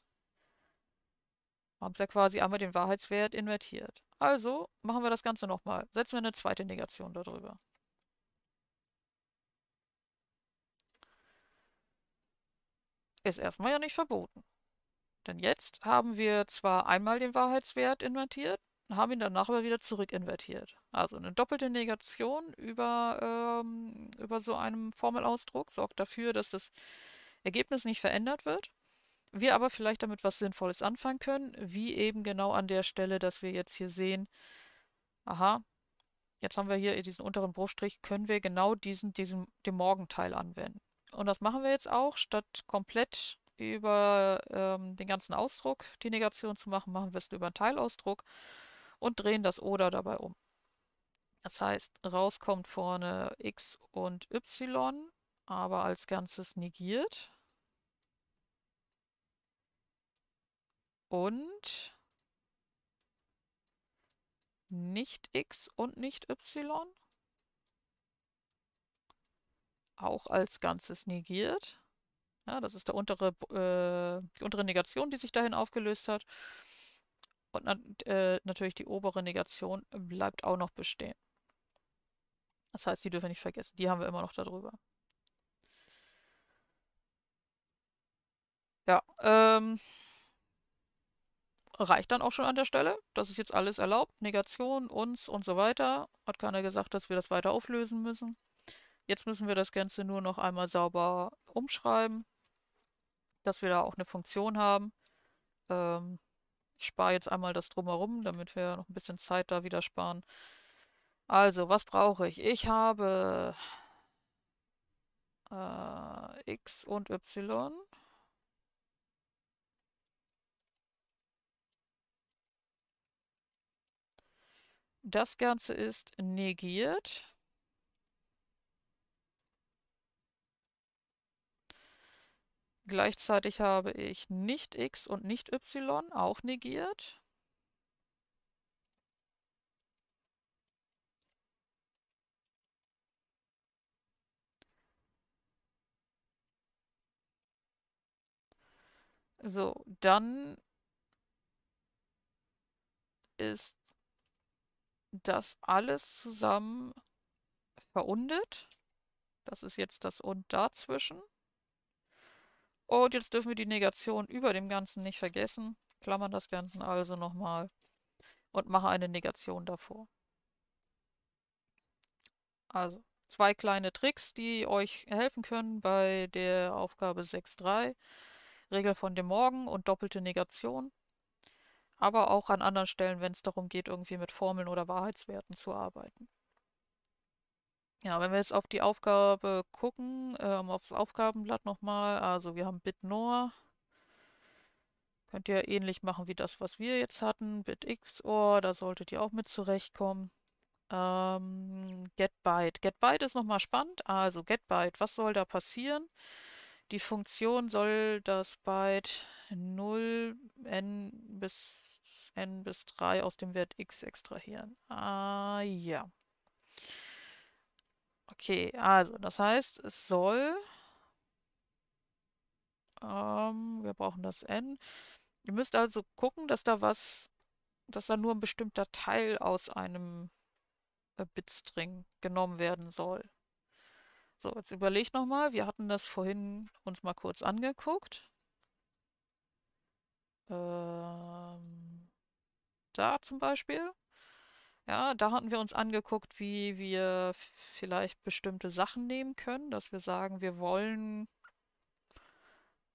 Speaker 1: Haben sie ja quasi einmal den Wahrheitswert invertiert. Also machen wir das Ganze nochmal. Setzen wir eine zweite Negation darüber. Ist erstmal ja nicht verboten. Denn jetzt haben wir zwar einmal den Wahrheitswert invertiert, haben ihn danach aber wieder zurückinvertiert. Also eine doppelte Negation über, ähm, über so einem Formelausdruck sorgt dafür, dass das Ergebnis nicht verändert wird wir aber vielleicht damit was Sinnvolles anfangen können, wie eben genau an der Stelle, dass wir jetzt hier sehen, aha, jetzt haben wir hier diesen unteren Bruchstrich, können wir genau diesen, diesen den Morgenteil anwenden. Und das machen wir jetzt auch, statt komplett über ähm, den ganzen Ausdruck die Negation zu machen, machen wir es über einen Teilausdruck und drehen das Oder dabei um. Das heißt, rauskommt vorne x und y, aber als Ganzes negiert. und nicht x und nicht y. Auch als Ganzes negiert. Ja, das ist der untere, äh, die untere Negation, die sich dahin aufgelöst hat. Und nat äh, natürlich die obere Negation bleibt auch noch bestehen. Das heißt, die dürfen wir nicht vergessen. Die haben wir immer noch darüber. Ja, ähm, reicht dann auch schon an der Stelle. Das ist jetzt alles erlaubt. Negation, uns und so weiter. Hat keiner gesagt, dass wir das weiter auflösen müssen. Jetzt müssen wir das Ganze nur noch einmal sauber umschreiben, dass wir da auch eine Funktion haben. Ähm, ich spare jetzt einmal das drumherum, damit wir noch ein bisschen Zeit da wieder sparen. Also, was brauche ich? Ich habe äh, x und y Das Ganze ist negiert. Gleichzeitig habe ich nicht x und nicht y auch negiert. So, dann ist das alles zusammen verundet. Das ist jetzt das und dazwischen. Und jetzt dürfen wir die Negation über dem Ganzen nicht vergessen. Klammern das Ganze also nochmal und machen eine Negation davor. Also zwei kleine Tricks, die euch helfen können bei der Aufgabe 6.3. Regel von dem Morgen und doppelte Negation aber auch an anderen Stellen, wenn es darum geht, irgendwie mit Formeln oder Wahrheitswerten zu arbeiten. Ja, wenn wir jetzt auf die Aufgabe gucken, ähm, aufs Aufgabenblatt nochmal, also wir haben BitNor, könnt ihr ähnlich machen wie das, was wir jetzt hatten, BitXOR, da solltet ihr auch mit zurechtkommen. Ähm, GetByte, GetByte ist nochmal spannend, also GetByte, was soll da passieren? Die Funktion soll das Byte 0 n bis n bis 3 aus dem Wert x extrahieren. Ah ja. Okay, also das heißt, es soll, ähm, wir brauchen das n. Ihr müsst also gucken, dass da was, dass da nur ein bestimmter Teil aus einem äh, Bitstring genommen werden soll. So, jetzt überleg nochmal. Wir hatten das vorhin uns mal kurz angeguckt. Ähm, da zum Beispiel. Ja, da hatten wir uns angeguckt, wie wir vielleicht bestimmte Sachen nehmen können, dass wir sagen, wir wollen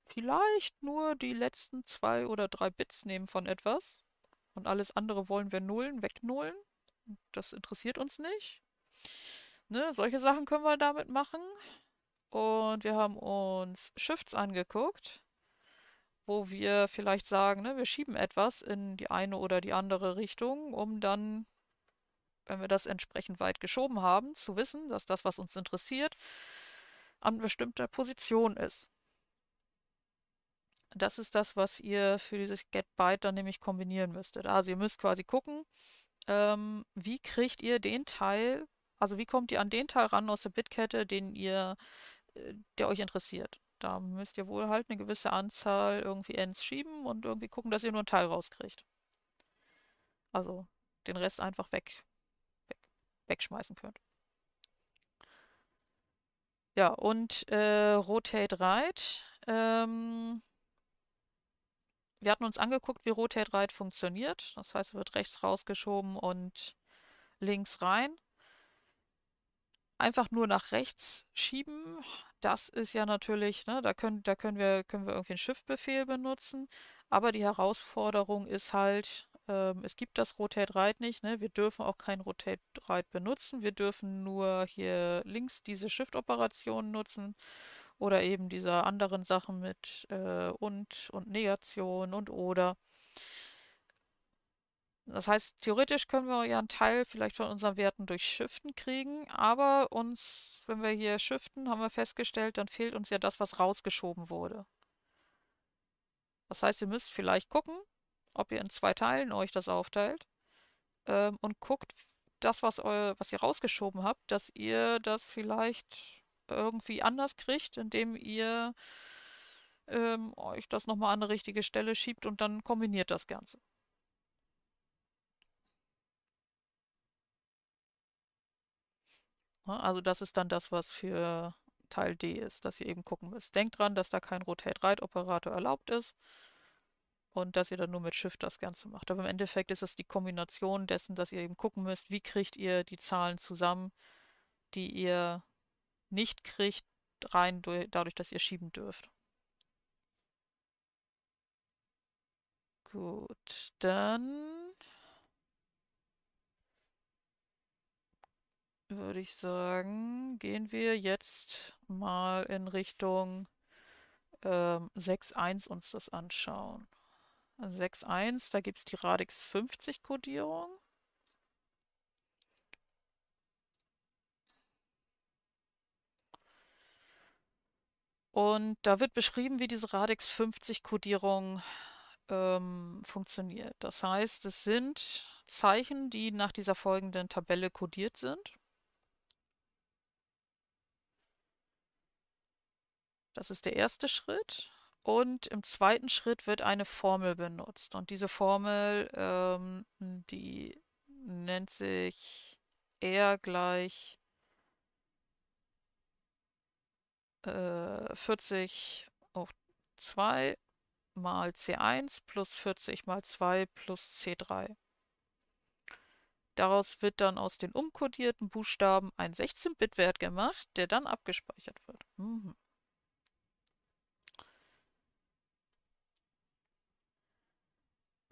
Speaker 1: vielleicht nur die letzten zwei oder drei Bits nehmen von etwas und alles andere wollen wir nullen, wegnullen. Das interessiert uns nicht. Ne, solche Sachen können wir damit machen. Und wir haben uns Shifts angeguckt, wo wir vielleicht sagen, ne, wir schieben etwas in die eine oder die andere Richtung, um dann, wenn wir das entsprechend weit geschoben haben, zu wissen, dass das, was uns interessiert, an bestimmter Position ist. Das ist das, was ihr für dieses Get Byte dann nämlich kombinieren müsstet. Also ihr müsst quasi gucken, ähm, wie kriegt ihr den Teil also wie kommt ihr an den Teil ran aus der Bitkette, den ihr, äh, der euch interessiert? Da müsst ihr wohl halt eine gewisse Anzahl irgendwie Ends schieben und irgendwie gucken, dass ihr nur einen Teil rauskriegt. Also den Rest einfach weg, weg wegschmeißen könnt. Ja, und äh, Rotate Right. Ähm, wir hatten uns angeguckt, wie Rotate Right funktioniert. Das heißt, er wird rechts rausgeschoben und links rein einfach nur nach rechts schieben, das ist ja natürlich, ne, da, können, da können, wir, können wir irgendwie einen Shift-Befehl benutzen, aber die Herausforderung ist halt, ähm, es gibt das Rotate Right nicht, ne? wir dürfen auch kein Rotate Right benutzen, wir dürfen nur hier links diese Shift-Operationen nutzen oder eben diese anderen Sachen mit äh, und und Negation und oder. Das heißt, theoretisch können wir ja einen Teil vielleicht von unseren Werten durch Shiften kriegen, aber uns, wenn wir hier shiften, haben wir festgestellt, dann fehlt uns ja das, was rausgeschoben wurde. Das heißt, ihr müsst vielleicht gucken, ob ihr in zwei Teilen euch das aufteilt ähm, und guckt das, was, euer, was ihr rausgeschoben habt, dass ihr das vielleicht irgendwie anders kriegt, indem ihr ähm, euch das nochmal an eine richtige Stelle schiebt und dann kombiniert das Ganze. Ne? Also das ist dann das, was für Teil D ist, dass ihr eben gucken müsst. Denkt dran, dass da kein rotate ride operator erlaubt ist und dass ihr dann nur mit Shift das Ganze macht. Aber im Endeffekt ist das die Kombination dessen, dass ihr eben gucken müsst, wie kriegt ihr die Zahlen zusammen, die ihr nicht kriegt, rein durch, dadurch, dass ihr schieben dürft. Gut, dann würde ich sagen, gehen wir jetzt mal in Richtung ähm, 6.1 uns das anschauen. 6.1, da gibt es die Radix 50 Kodierung. Und da wird beschrieben, wie diese Radix 50 Kodierung ähm, funktioniert. Das heißt, es sind Zeichen, die nach dieser folgenden Tabelle kodiert sind. Das ist der erste Schritt. Und im zweiten Schritt wird eine Formel benutzt. Und diese Formel, ähm, die nennt sich R gleich äh, 40 hoch 2 mal C1 plus 40 mal 2 plus C3. Daraus wird dann aus den umkodierten Buchstaben ein 16-Bit-Wert gemacht, der dann abgespeichert wird. Mhm.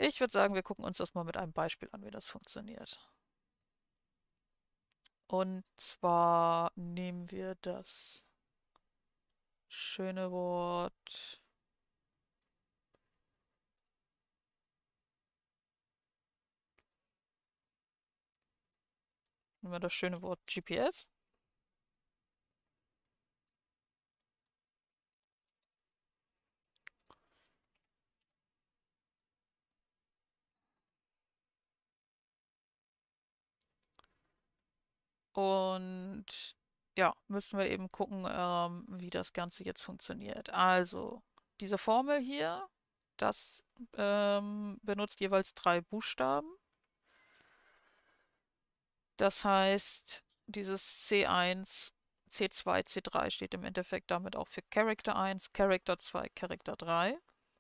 Speaker 1: Ich würde sagen, wir gucken uns das mal mit einem Beispiel an, wie das funktioniert. Und zwar nehmen wir das schöne Wort nehmen wir das schöne Wort GPS. Und ja, müssen wir eben gucken, ähm, wie das Ganze jetzt funktioniert. Also, diese Formel hier, das ähm, benutzt jeweils drei Buchstaben. Das heißt, dieses C1, C2, C3 steht im Endeffekt damit auch für Character 1, Character 2, Character 3.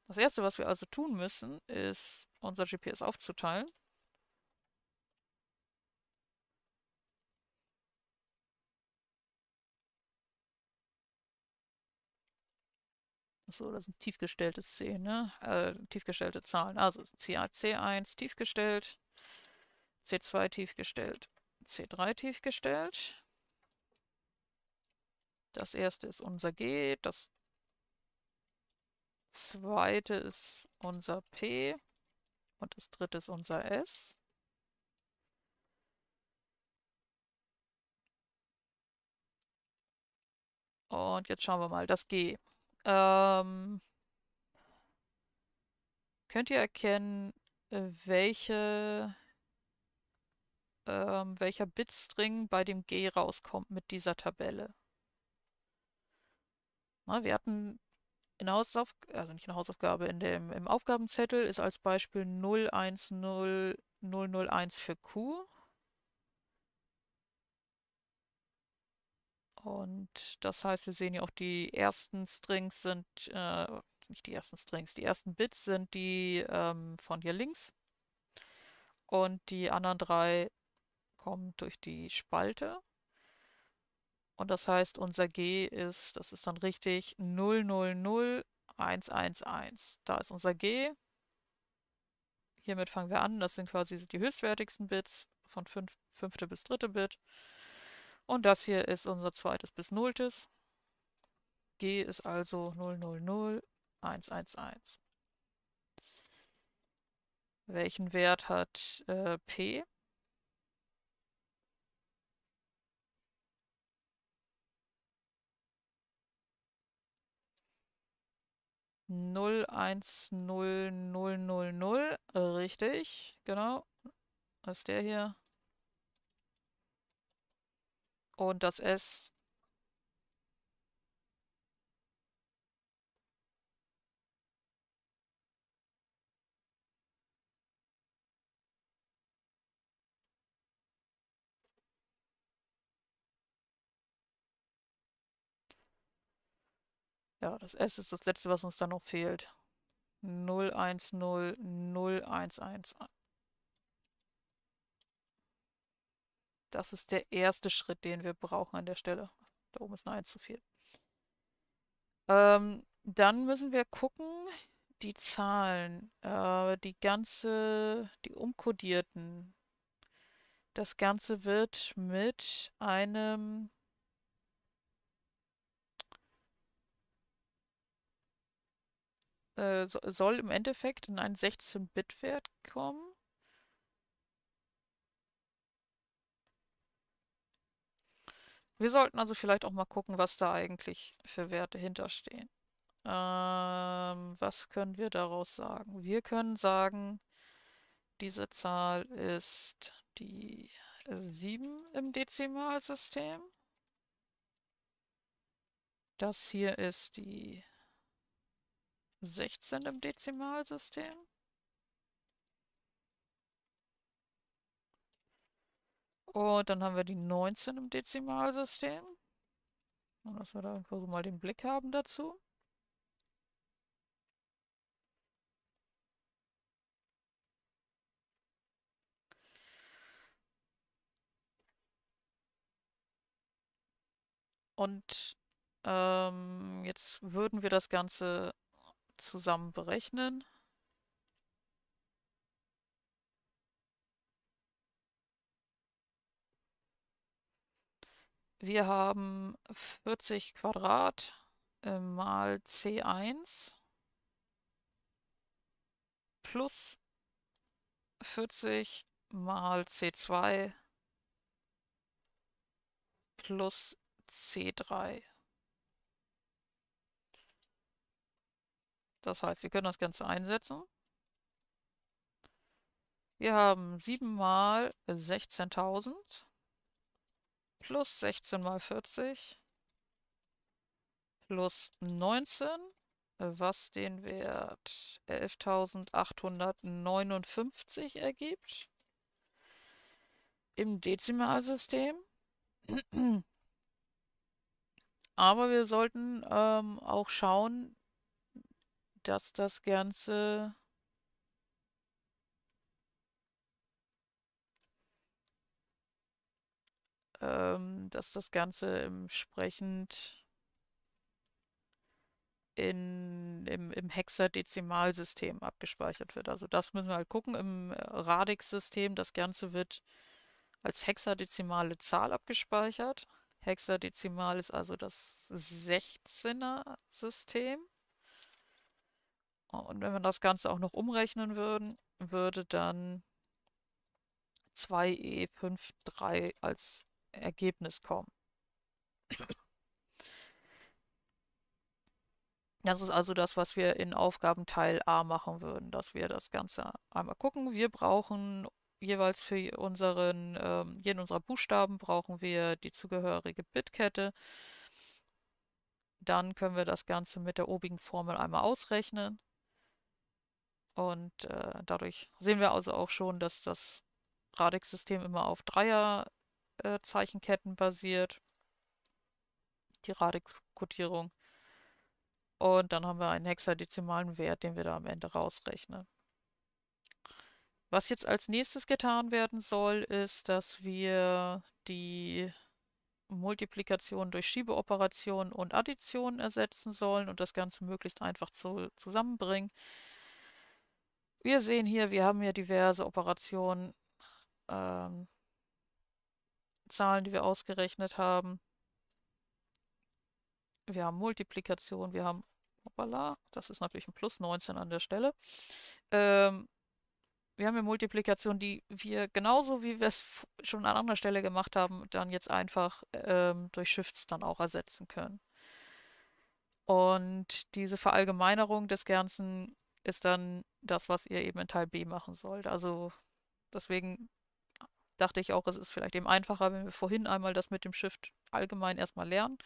Speaker 1: Das erste, was wir also tun müssen, ist, unser GPS aufzuteilen. So, das sind tiefgestellte Szene, äh, tiefgestellte Zahlen. Also CAC1 tiefgestellt, C2 tiefgestellt, C3 tiefgestellt. Das erste ist unser G, das zweite ist unser P und das dritte ist unser S. Und jetzt schauen wir mal das G. Ähm, könnt ihr erkennen, äh, welche, ähm, welcher Bitstring bei dem G rauskommt mit dieser Tabelle? Na, wir hatten in der Hausaufgabe, also nicht in der Hausaufgabe, in dem, im Aufgabenzettel ist als Beispiel 010001 für Q. Und das heißt, wir sehen ja auch, die ersten Strings sind, äh, nicht die ersten Strings, die ersten Bits sind die ähm, von hier links. Und die anderen drei kommen durch die Spalte. Und das heißt, unser G ist, das ist dann richtig, 000111. Da ist unser G. Hiermit fangen wir an. Das sind quasi die höchstwertigsten Bits von fünf, fünfte bis dritte Bit. Und das hier ist unser zweites bis nulltes. G ist also 000 111. Welchen Wert hat äh, P? Null, eins, null, null, null, null. Richtig, genau. Das ist der hier. Und das S. Ja, das S ist das letzte, was uns da noch fehlt. 0100111. Das ist der erste Schritt, den wir brauchen an der Stelle. Da oben ist eine 1 zu viel. Ähm, dann müssen wir gucken, die Zahlen, äh, die ganze, die umkodierten. Das Ganze wird mit einem äh, soll im Endeffekt in einen 16-Bit-Wert kommen. Wir sollten also vielleicht auch mal gucken, was da eigentlich für Werte hinterstehen. Ähm, was können wir daraus sagen? Wir können sagen, diese Zahl ist die 7 im Dezimalsystem. Das hier ist die 16 im Dezimalsystem. Und dann haben wir die 19 im Dezimalsystem. Und dass wir da irgendwo so mal den Blick haben dazu. Und ähm, jetzt würden wir das Ganze zusammen berechnen. Wir haben 40 Quadrat äh, mal C1 plus 40 mal C2 plus C3. Das heißt, wir können das Ganze einsetzen. Wir haben 7 mal 16.000 plus 16 mal 40 plus 19, äh, was den Wert 11.859 ergibt im Dezimalsystem. Aber wir sollten ähm, auch schauen, dass das Ganze ähm, dass das Ganze entsprechend in, im, im Hexadezimalsystem abgespeichert wird. Also das müssen wir halt gucken. Im äh, Radix-System, das Ganze wird als hexadezimale Zahl abgespeichert. Hexadezimal ist also das 16er-System. Und wenn wir das Ganze auch noch umrechnen würden, würde dann 2e53 e als Ergebnis kommen. Das ist also das, was wir in Aufgabenteil A machen würden, dass wir das Ganze einmal gucken. Wir brauchen jeweils für unseren, äh, jeden unserer Buchstaben brauchen wir die zugehörige Bitkette. Dann können wir das Ganze mit der obigen Formel einmal ausrechnen. Und äh, dadurch sehen wir also auch schon, dass das Radix-System immer auf Dreier äh, Zeichenketten basiert. Die Radix-Kodierung. Und dann haben wir einen hexadezimalen Wert, den wir da am Ende rausrechnen. Was jetzt als nächstes getan werden soll, ist, dass wir die Multiplikation durch Schiebeoperationen und Additionen ersetzen sollen und das Ganze möglichst einfach zu, zusammenbringen. Wir sehen hier, wir haben ja diverse Operationen ähm, Zahlen, die wir ausgerechnet haben. Wir haben Multiplikation, wir haben, hoppala, das ist natürlich ein Plus 19 an der Stelle. Ähm, wir haben hier Multiplikation, die wir genauso wie wir es schon an anderer Stelle gemacht haben, dann jetzt einfach ähm, durch Shifts dann auch ersetzen können. Und diese Verallgemeinerung des Ganzen ist dann das, was ihr eben in Teil B machen sollt. Also deswegen dachte ich auch, es ist vielleicht eben einfacher, wenn wir vorhin einmal das mit dem Shift allgemein erstmal lernen.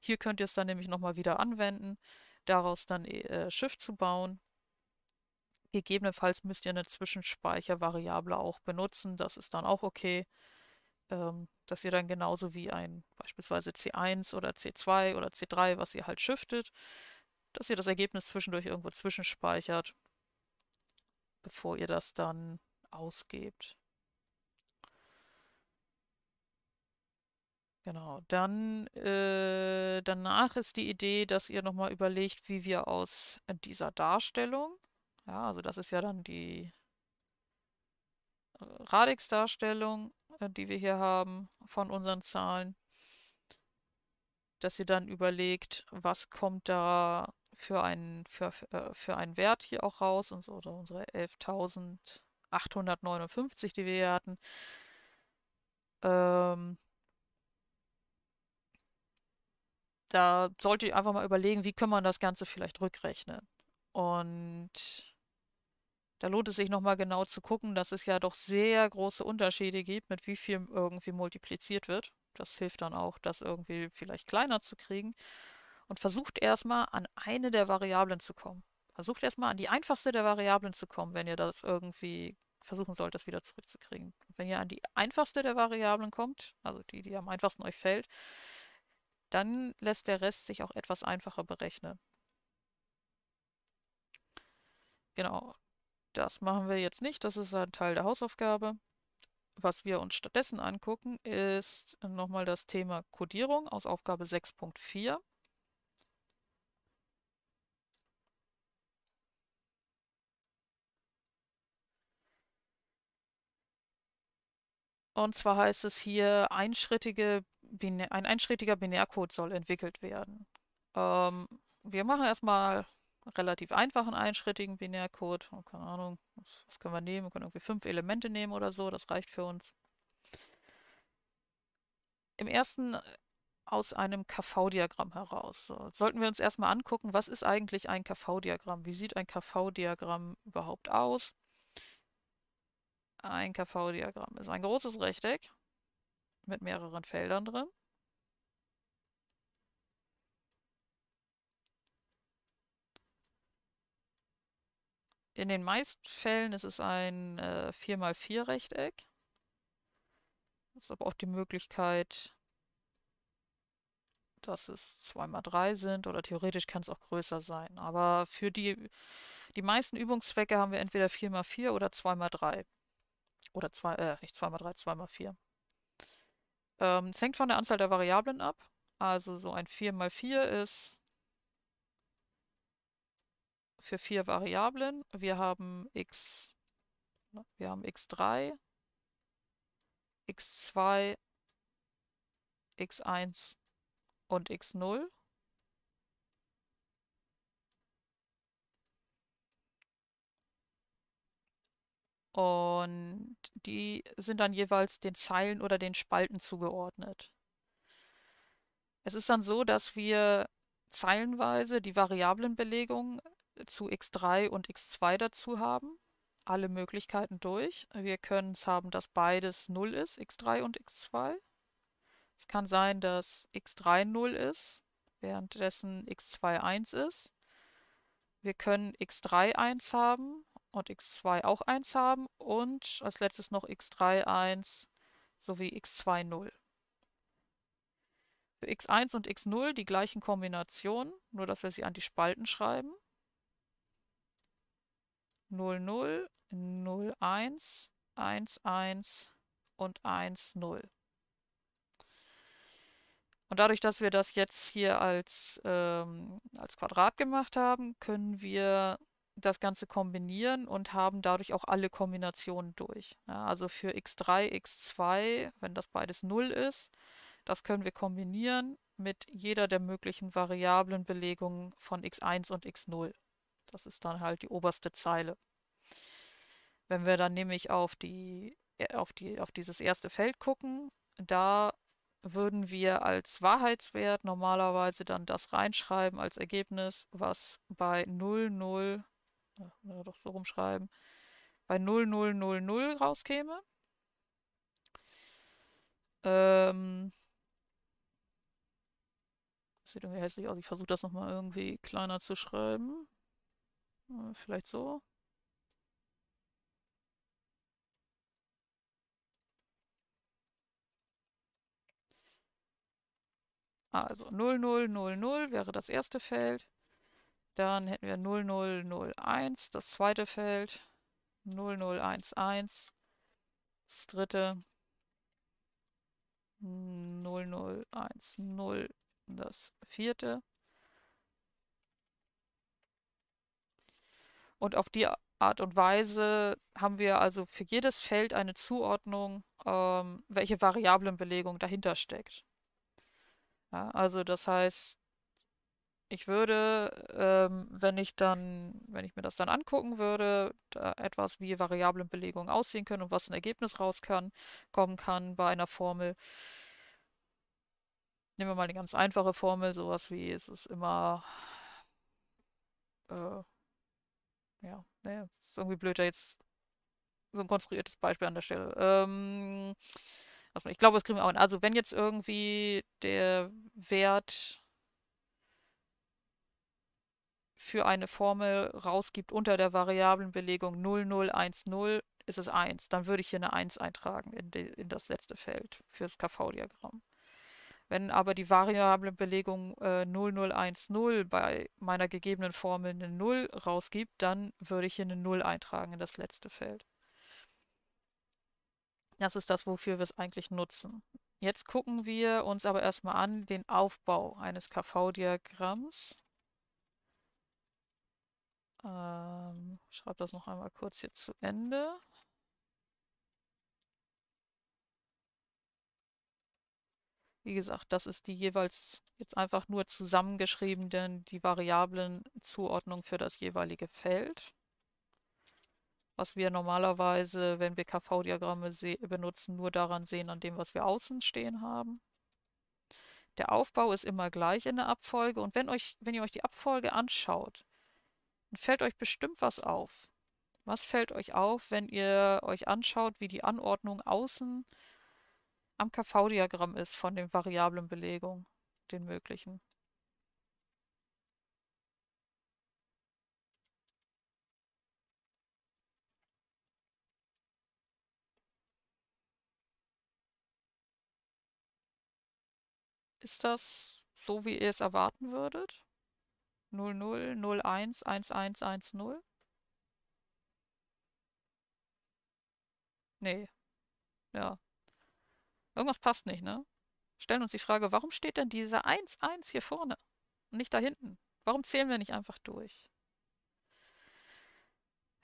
Speaker 1: Hier könnt ihr es dann nämlich nochmal wieder anwenden, daraus dann äh, äh Shift zu bauen. Gegebenenfalls müsst ihr eine Zwischenspeichervariable auch benutzen, das ist dann auch okay, ähm, dass ihr dann genauso wie ein beispielsweise C1 oder C2 oder C3, was ihr halt shiftet, dass ihr das Ergebnis zwischendurch irgendwo zwischenspeichert, bevor ihr das dann ausgebt. Genau, dann äh, danach ist die Idee, dass ihr nochmal überlegt, wie wir aus äh, dieser Darstellung, ja, also das ist ja dann die äh, Radix-Darstellung, äh, die wir hier haben von unseren Zahlen, dass ihr dann überlegt, was kommt da für einen, für, für einen Wert hier auch raus und so, oder unsere 11.859, die wir hier hatten. Ähm, da sollte ich einfach mal überlegen, wie kann man das Ganze vielleicht rückrechnen. Und da lohnt es sich nochmal genau zu gucken, dass es ja doch sehr große Unterschiede gibt, mit wie viel irgendwie multipliziert wird. Das hilft dann auch, das irgendwie vielleicht kleiner zu kriegen. Und versucht erstmal an eine der Variablen zu kommen. Versucht erstmal an die einfachste der Variablen zu kommen, wenn ihr das irgendwie versuchen sollt, das wieder zurückzukriegen. Wenn ihr an die einfachste der Variablen kommt, also die, die am einfachsten euch fällt, dann lässt der Rest sich auch etwas einfacher berechnen. Genau, das machen wir jetzt nicht, das ist ein Teil der Hausaufgabe. Was wir uns stattdessen angucken, ist nochmal das Thema Codierung aus Aufgabe 6.4. Und zwar heißt es hier einschrittige ein einschrittiger Binärcode soll entwickelt werden. Ähm, wir machen erstmal relativ einfachen einschrittigen Binärcode. Und oh, keine Ahnung, was können wir nehmen? Wir können irgendwie fünf Elemente nehmen oder so, das reicht für uns. Im ersten aus einem KV-Diagramm heraus. So, sollten wir uns erstmal angucken, was ist eigentlich ein KV-Diagramm? Wie sieht ein KV-Diagramm überhaupt aus? Ein KV-Diagramm ist ein großes Rechteck mit mehreren Feldern drin. In den meisten Fällen ist es ein äh, 4x4-Rechteck. Es ist aber auch die Möglichkeit, dass es 2x3 sind oder theoretisch kann es auch größer sein. Aber für die, die meisten Übungszwecke haben wir entweder 4x4 oder 2x3. Oder zwei, äh, nicht 2x3, 2x4. Ähm, es hängt von der Anzahl der Variablen ab. Also so ein 4 mal 4 ist für vier Variablen. Wir haben x, ne, wir haben x3, x2, x1 und x0. Und die sind dann jeweils den Zeilen oder den Spalten zugeordnet. Es ist dann so, dass wir zeilenweise die Variablenbelegung äh, zu x3 und x2 dazu haben, alle Möglichkeiten durch. Wir können es haben, dass beides 0 ist, x3 und x2. Es kann sein, dass x3 0 ist, währenddessen x2 1 ist. Wir können x3 1 haben, und x2 auch 1 haben und als letztes noch x3 1 sowie x2 0. Für x1 und x0 die gleichen Kombinationen, nur dass wir sie an die Spalten schreiben. 0, 0, 0, 1, 1, 1 und 1, 0. Und dadurch, dass wir das jetzt hier als, ähm, als Quadrat gemacht haben, können wir das Ganze kombinieren und haben dadurch auch alle Kombinationen durch. Ja, ne? also für x3, x2, wenn das beides 0 ist, das können wir kombinieren mit jeder der möglichen variablen Belegungen von x1 und x0. Das ist dann halt die oberste Zeile. Wenn wir dann nämlich auf, die, äh, auf, die, auf dieses erste Feld gucken, da würden wir als Wahrheitswert normalerweise dann das reinschreiben als Ergebnis, was bei 0, 0, ja, doch so rumschreiben, bei 0000 rauskäme. Ähm, das sieht irgendwie hässlich aus. Ich versuche das nochmal irgendwie kleiner zu schreiben. Äh, vielleicht so. Also 0000 wäre das erste Feld. Dann hätten wir 0001, das zweite Feld, 0011, das dritte, 0010, das vierte. Und auf die Art und Weise haben wir also für jedes Feld eine Zuordnung, ähm, welche Variablenbelegung dahinter steckt. Ja, also das heißt, ich würde, ähm, wenn ich dann, wenn ich mir das dann angucken würde, da etwas wie Variablenbelegungen aussehen können und was ein Ergebnis raus kann, kommen kann bei einer Formel. Nehmen wir mal eine ganz einfache Formel, sowas wie es ist immer, äh, ja, ne, ist irgendwie blöd, da jetzt so ein konstruiertes Beispiel an der Stelle. Ähm, also ich glaube, das kriegen wir auch hin. Also wenn jetzt irgendwie der Wert für eine Formel rausgibt unter der Variablenbelegung 0010, ist es 1. Dann würde ich hier eine 1 eintragen in, die, in das letzte Feld für das KV-Diagramm. Wenn aber die Variablenbelegung äh, 0010 bei meiner gegebenen Formel eine 0 rausgibt, dann würde ich hier eine 0 eintragen in das letzte Feld. Das ist das, wofür wir es eigentlich nutzen. Jetzt gucken wir uns aber erstmal an den Aufbau eines KV-Diagramms. Ähm, ich schreibe das noch einmal kurz hier zu Ende. Wie gesagt, das ist die jeweils jetzt einfach nur zusammengeschriebenen, die variablen Zuordnung für das jeweilige Feld. Was wir normalerweise, wenn wir KV-Diagramme benutzen, nur daran sehen, an dem, was wir außen stehen haben. Der Aufbau ist immer gleich in der Abfolge und wenn, euch, wenn ihr euch die Abfolge anschaut, dann fällt euch bestimmt was auf. Was fällt euch auf, wenn ihr euch anschaut, wie die Anordnung außen am KV-Diagramm ist von den variablen Belegungen, den möglichen? Ist das so, wie ihr es erwarten würdet? 00 01 00011110? Nee. Ja. Irgendwas passt nicht, ne? Stellen uns die Frage, warum steht denn diese 11 hier vorne und nicht da hinten? Warum zählen wir nicht einfach durch?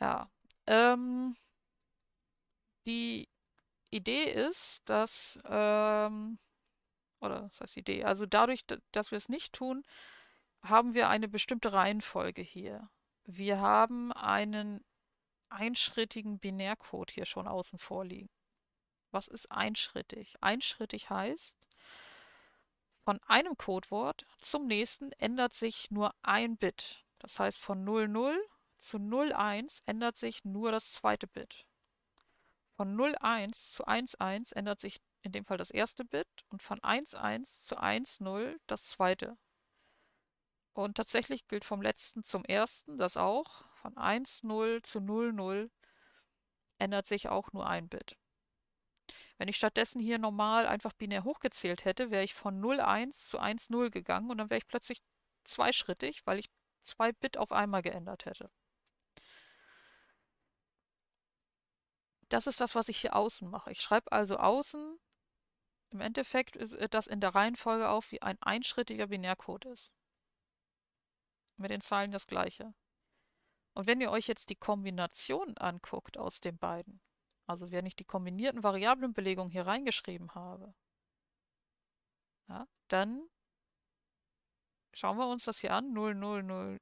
Speaker 1: Ja. Ähm, die Idee ist, dass, ähm, oder das heißt Idee, also dadurch, dass wir es nicht tun, haben wir eine bestimmte Reihenfolge hier. Wir haben einen einschrittigen Binärcode hier schon außen vor liegen. Was ist einschrittig? Einschrittig heißt, von einem Codewort zum nächsten ändert sich nur ein Bit. Das heißt, von 00 zu 01 ändert sich nur das zweite Bit. Von 01 zu 11 ändert sich in dem Fall das erste Bit und von 11 zu 10 das zweite. Und tatsächlich gilt vom letzten zum ersten das auch. Von 1,0 zu 0,0 ändert sich auch nur ein Bit. Wenn ich stattdessen hier normal einfach binär hochgezählt hätte, wäre ich von 0,1 zu 1,0 gegangen und dann wäre ich plötzlich zweischrittig, weil ich zwei Bit auf einmal geändert hätte. Das ist das, was ich hier außen mache. Ich schreibe also außen im Endeffekt äh, das in der Reihenfolge auf, wie ein einschrittiger Binärcode ist. Mit den Zahlen das gleiche. Und wenn ihr euch jetzt die Kombination anguckt aus den beiden, also wenn ich die kombinierten Variablenbelegungen hier reingeschrieben habe, ja, dann schauen wir uns das hier an. 0, 0, 0,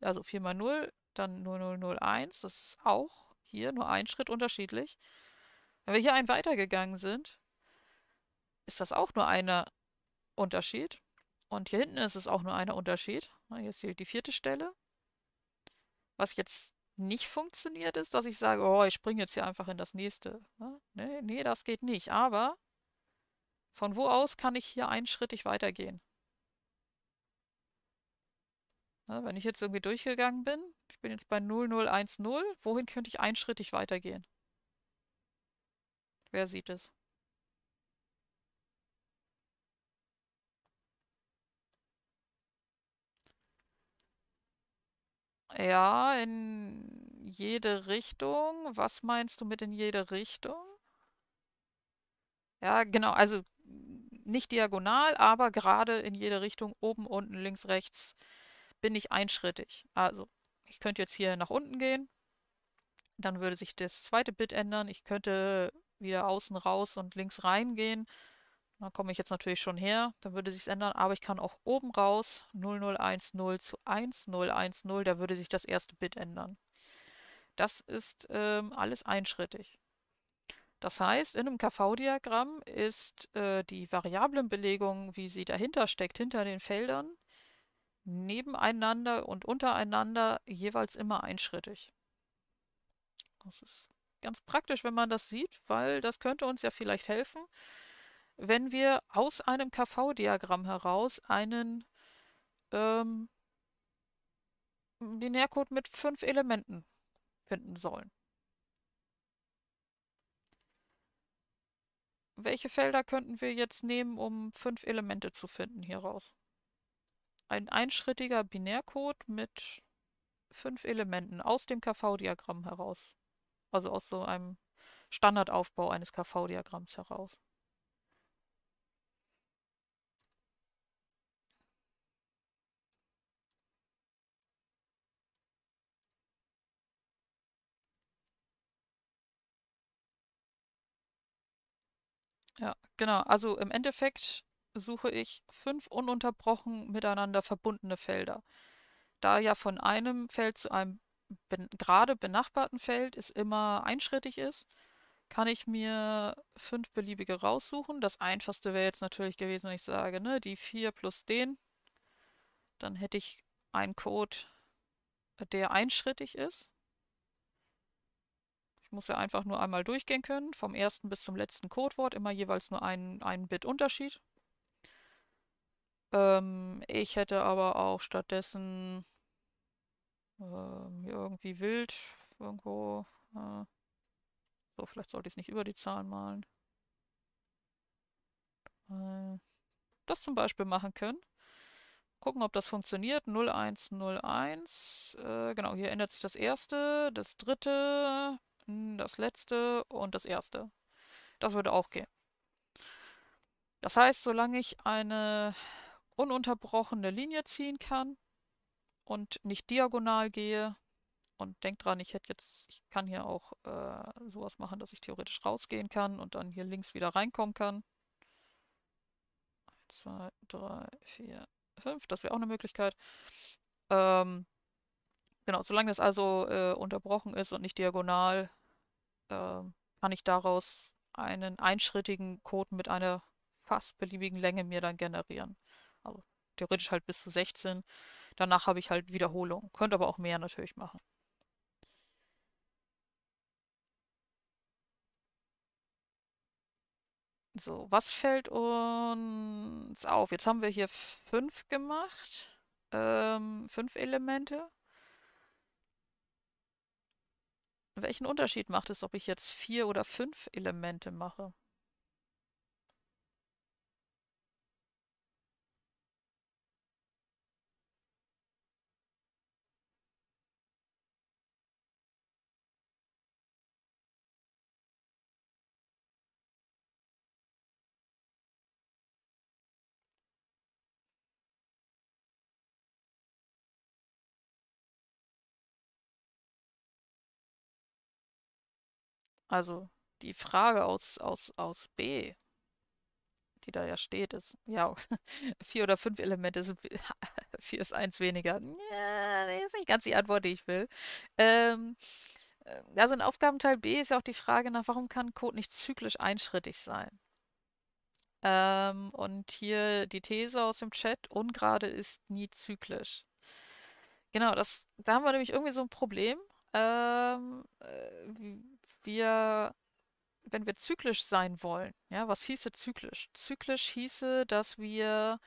Speaker 1: also 4 mal 0, dann 0001. Das ist auch hier nur ein Schritt unterschiedlich. Wenn wir hier einen weitergegangen sind, ist das auch nur einer Unterschied. Und hier hinten ist es auch nur einer Unterschied. Hier ist hier die vierte Stelle. Was jetzt nicht funktioniert ist, dass ich sage, oh, ich springe jetzt hier einfach in das nächste. Ne? Nee, nee, das geht nicht. Aber von wo aus kann ich hier einschrittig weitergehen? Wenn ich jetzt irgendwie durchgegangen bin, ich bin jetzt bei 0010, wohin könnte ich einschrittig weitergehen? Wer sieht es? Ja, in jede Richtung. Was meinst du mit in jede Richtung? Ja, genau, also nicht diagonal, aber gerade in jede Richtung, oben, unten, links, rechts, bin ich einschrittig. Also, ich könnte jetzt hier nach unten gehen, dann würde sich das zweite Bit ändern. Ich könnte wieder außen raus und links rein gehen. Dann komme ich jetzt natürlich schon her, dann würde sich es ändern, aber ich kann auch oben raus 0010 zu 1010, da würde sich das erste Bit ändern. Das ist ähm, alles einschrittig. Das heißt, in einem KV-Diagramm ist äh, die Variablenbelegung, wie sie dahinter steckt, hinter den Feldern, nebeneinander und untereinander jeweils immer einschrittig. Das ist ganz praktisch, wenn man das sieht, weil das könnte uns ja vielleicht helfen, wenn wir aus einem KV-Diagramm heraus einen ähm, Binärcode mit fünf Elementen finden sollen. Welche Felder könnten wir jetzt nehmen, um fünf Elemente zu finden hieraus? Ein einschrittiger Binärcode mit fünf Elementen aus dem KV-Diagramm heraus. Also aus so einem Standardaufbau eines KV-Diagramms heraus. Ja, genau. Also im Endeffekt suche ich fünf ununterbrochen miteinander verbundene Felder. Da ja von einem Feld zu einem ben gerade benachbarten Feld es immer einschrittig ist, kann ich mir fünf beliebige raussuchen. Das einfachste wäre jetzt natürlich gewesen, wenn ich sage, ne, die vier plus den. Dann hätte ich einen Code, der einschrittig ist muss ja einfach nur einmal durchgehen können, vom ersten bis zum letzten Codewort, immer jeweils nur einen, einen Bit Unterschied. Ähm, ich hätte aber auch stattdessen ähm, irgendwie wild irgendwo. Äh, so, vielleicht sollte ich es nicht über die Zahlen malen. Äh, das zum Beispiel machen können gucken, ob das funktioniert. 0101. Äh, genau, hier ändert sich das erste, das dritte, das letzte und das erste. Das würde auch gehen. Das heißt, solange ich eine ununterbrochene Linie ziehen kann und nicht diagonal gehe, und denkt dran, ich hätte jetzt, ich kann hier auch äh, sowas machen, dass ich theoretisch rausgehen kann und dann hier links wieder reinkommen kann. 1, 2, 3, 4, 5, das wäre auch eine Möglichkeit. Ähm, Genau, solange das also äh, unterbrochen ist und nicht diagonal, äh, kann ich daraus einen einschrittigen Code mit einer fast beliebigen Länge mir dann generieren. Also theoretisch halt bis zu 16. Danach habe ich halt Wiederholung. Könnte aber auch mehr natürlich machen. So, was fällt uns auf? Jetzt haben wir hier fünf gemacht. Ähm, fünf Elemente. Welchen Unterschied macht es, ob ich jetzt vier oder fünf Elemente mache? Also die Frage aus, aus, aus B, die da ja steht, ist, ja, vier oder fünf Elemente sind, vier ist eins weniger. Ja, das ist nicht ganz die Antwort, die ich will. Ähm, äh, also in Aufgabenteil B ist ja auch die Frage nach, warum kann Code nicht zyklisch einschrittig sein? Ähm, und hier die These aus dem Chat, ungerade ist nie zyklisch. Genau, das, da haben wir nämlich irgendwie so ein Problem. Ähm, äh, wir, wenn wir zyklisch sein wollen, ja, was hieße zyklisch? Zyklisch hieße, dass wir,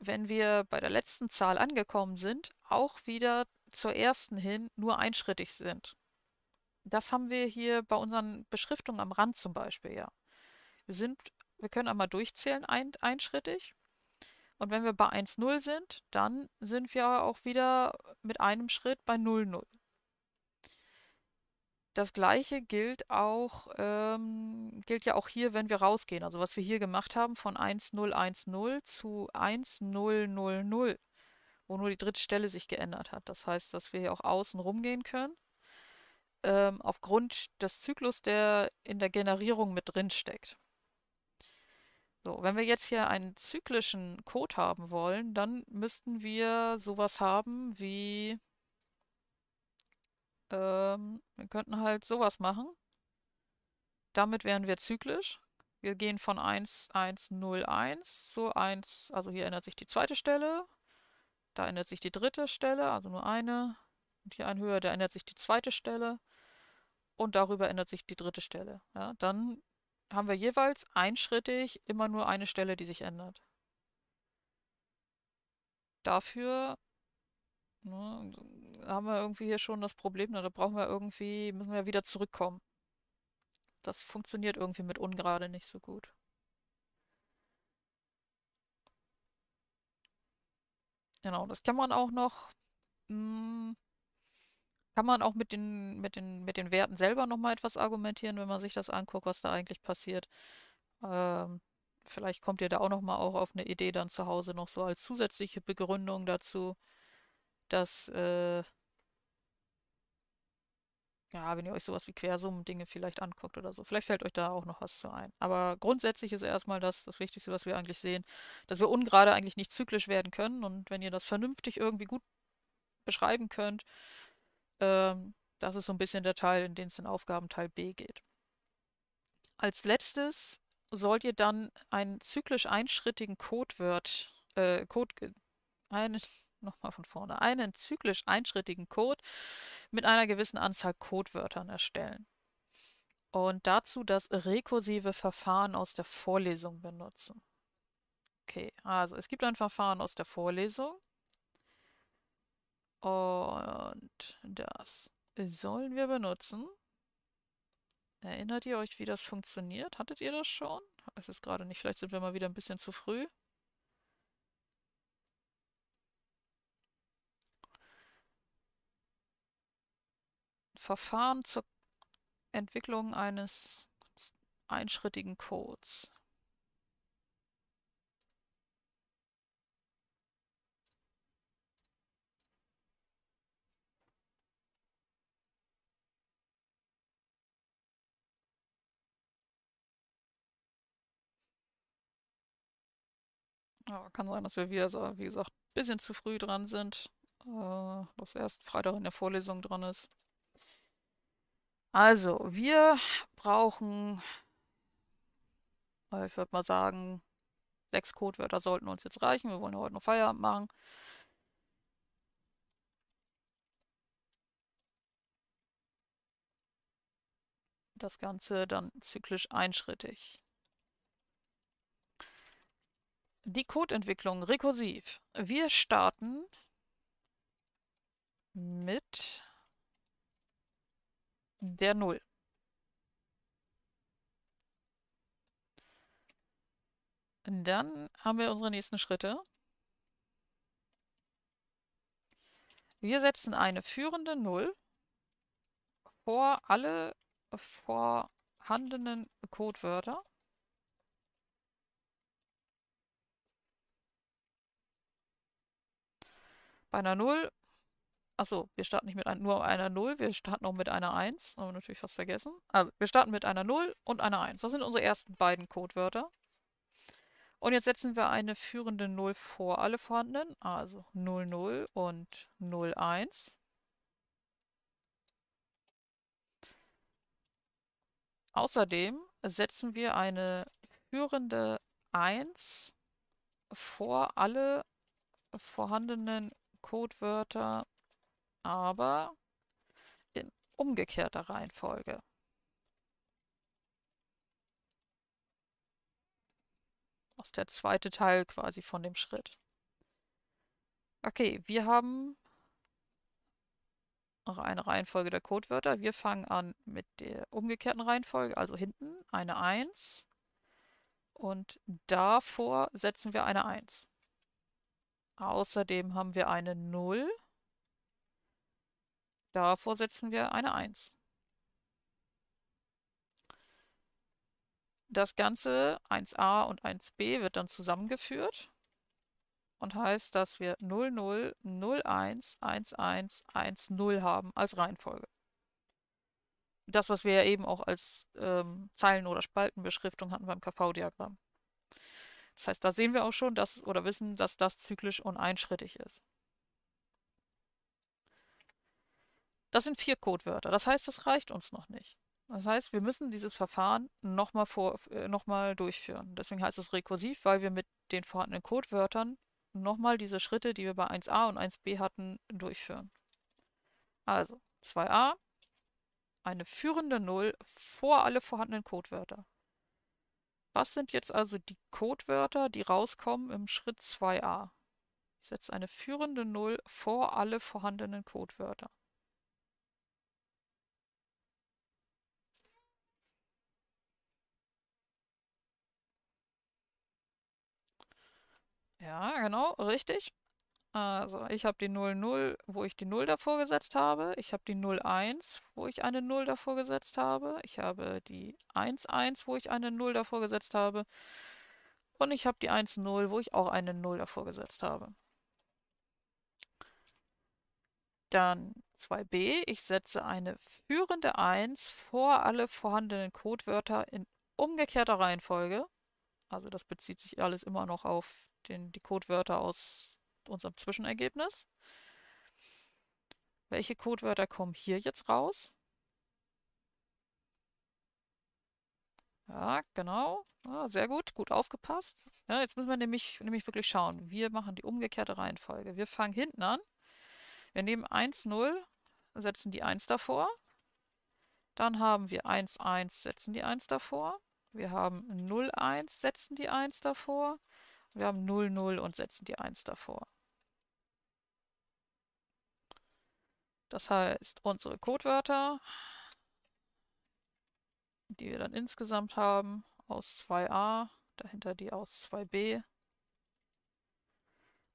Speaker 1: wenn wir bei der letzten Zahl angekommen sind, auch wieder zur ersten hin nur einschrittig sind. Das haben wir hier bei unseren Beschriftungen am Rand zum Beispiel, ja. Wir sind, wir können einmal durchzählen, ein, einschrittig. Und wenn wir bei 1,0 sind, dann sind wir auch wieder mit einem Schritt bei 0,0. Das Gleiche gilt auch, ähm, gilt ja auch hier, wenn wir rausgehen. Also was wir hier gemacht haben von 1010 zu 1000, wo nur die dritte Stelle sich geändert hat. Das heißt, dass wir hier auch außen rumgehen können. Ähm, aufgrund des Zyklus, der in der Generierung mit drin steckt. So, wenn wir jetzt hier einen zyklischen Code haben wollen, dann müssten wir sowas haben wie ähm, wir könnten halt sowas machen. Damit wären wir zyklisch. Wir gehen von 1, 1, 0, 1 zu 1, also hier ändert sich die zweite Stelle, da ändert sich die dritte Stelle, also nur eine. Und hier ein höher, da ändert sich die zweite Stelle. Und darüber ändert sich die dritte Stelle. Ja, dann haben wir jeweils einschrittig immer nur eine Stelle, die sich ändert. Dafür ne, haben wir irgendwie hier schon das Problem, ne, da brauchen wir irgendwie, müssen wir wieder zurückkommen. Das funktioniert irgendwie mit ungerade nicht so gut. Genau, das kann man auch noch, mh, hm, kann man auch mit den, mit den, mit den Werten selber nochmal etwas argumentieren, wenn man sich das anguckt, was da eigentlich passiert. Ähm, vielleicht kommt ihr da auch nochmal auch auf eine Idee dann zu Hause noch so als zusätzliche Begründung dazu dass, äh, ja, wenn ihr euch sowas wie Quersummen-Dinge vielleicht anguckt oder so, vielleicht fällt euch da auch noch was zu ein. Aber grundsätzlich ist erstmal das, das Wichtigste, was wir eigentlich sehen, dass wir ungerade eigentlich nicht zyklisch werden können. Und wenn ihr das vernünftig irgendwie gut beschreiben könnt, ähm, das ist so ein bisschen der Teil, in den es in Aufgabenteil B geht. Als letztes sollt ihr dann einen zyklisch einschrittigen Codewort, äh, Code, einen nochmal von vorne, einen zyklisch einschrittigen Code mit einer gewissen Anzahl Codewörtern erstellen. Und dazu das rekursive Verfahren aus der Vorlesung benutzen. Okay, also es gibt ein Verfahren aus der Vorlesung. Und das sollen wir benutzen. Erinnert ihr euch, wie das funktioniert? Hattet ihr das schon? Es ist gerade nicht. Vielleicht sind wir mal wieder ein bisschen zu früh. Verfahren zur Entwicklung eines einschrittigen Codes. Ja, kann sein, dass wir wieder, so, wie gesagt, ein bisschen zu früh dran sind. Äh, dass erst Freitag in der Vorlesung dran ist. Also, wir brauchen, ich würde mal sagen, sechs Codewörter sollten uns jetzt reichen. Wir wollen ja heute noch Feierabend machen. Das Ganze dann zyklisch einschrittig. Die Codeentwicklung rekursiv. Wir starten mit der Null. Dann haben wir unsere nächsten Schritte. Wir setzen eine führende Null vor alle vorhandenen Codewörter. Bei einer Null Achso, wir starten nicht mit ein, nur einer 0, wir starten auch mit einer 1. Haben wir natürlich fast vergessen. Also, wir starten mit einer 0 und einer 1. Das sind unsere ersten beiden Codewörter. Und jetzt setzen wir eine führende 0 vor alle vorhandenen, also 00 und 01. Außerdem setzen wir eine führende 1 vor alle vorhandenen Codewörter aber in umgekehrter Reihenfolge. Das der zweite Teil quasi von dem Schritt. Okay, wir haben noch eine Reihenfolge der Codewörter. Wir fangen an mit der umgekehrten Reihenfolge, also hinten eine 1 und davor setzen wir eine 1. Außerdem haben wir eine 0 Davor setzen wir eine 1. Das Ganze 1a und 1b wird dann zusammengeführt und heißt, dass wir 00, 01, 11, 10 haben als Reihenfolge. Das, was wir ja eben auch als ähm, Zeilen- oder Spaltenbeschriftung hatten beim KV-Diagramm. Das heißt, da sehen wir auch schon, dass oder wissen, dass das zyklisch und einschrittig ist. Das sind vier Codewörter. Das heißt, das reicht uns noch nicht. Das heißt, wir müssen dieses Verfahren nochmal noch äh, durchführen. Deswegen heißt es rekursiv, weil wir mit den vorhandenen Codewörtern nochmal diese Schritte, die wir bei 1a und 1b hatten, durchführen. Also 2a, eine führende 0 vor alle vorhandenen Codewörter. Was sind jetzt also die Codewörter, die rauskommen im Schritt 2a? Ich setze eine führende 0 vor alle vorhandenen Codewörter. Ja, genau, richtig. Also ich habe die 00, wo ich die 0 davor gesetzt habe. Ich habe die 01, wo ich eine 0 davor gesetzt habe. Ich habe die 11, wo ich eine 0 davor gesetzt habe. Und ich habe die 10, wo ich auch eine 0 davor gesetzt habe. Dann 2b, ich setze eine führende 1 vor alle vorhandenen Codewörter in umgekehrter Reihenfolge. Also das bezieht sich alles immer noch auf den, die Codewörter aus unserem Zwischenergebnis. Welche Codewörter kommen hier jetzt raus? Ja, genau. Ja, ah, sehr gut, gut aufgepasst. Ja, jetzt müssen wir nämlich, nämlich wirklich schauen. Wir machen die umgekehrte Reihenfolge. Wir fangen hinten an. Wir nehmen 1, 0, setzen die 1 davor. Dann haben wir 1, 1, setzen die 1 davor. Wir haben 01, setzen die 1 davor. Wir haben 00 und setzen die 1 davor. Das heißt, unsere Codewörter, die wir dann insgesamt haben, aus 2a, dahinter die aus 2b,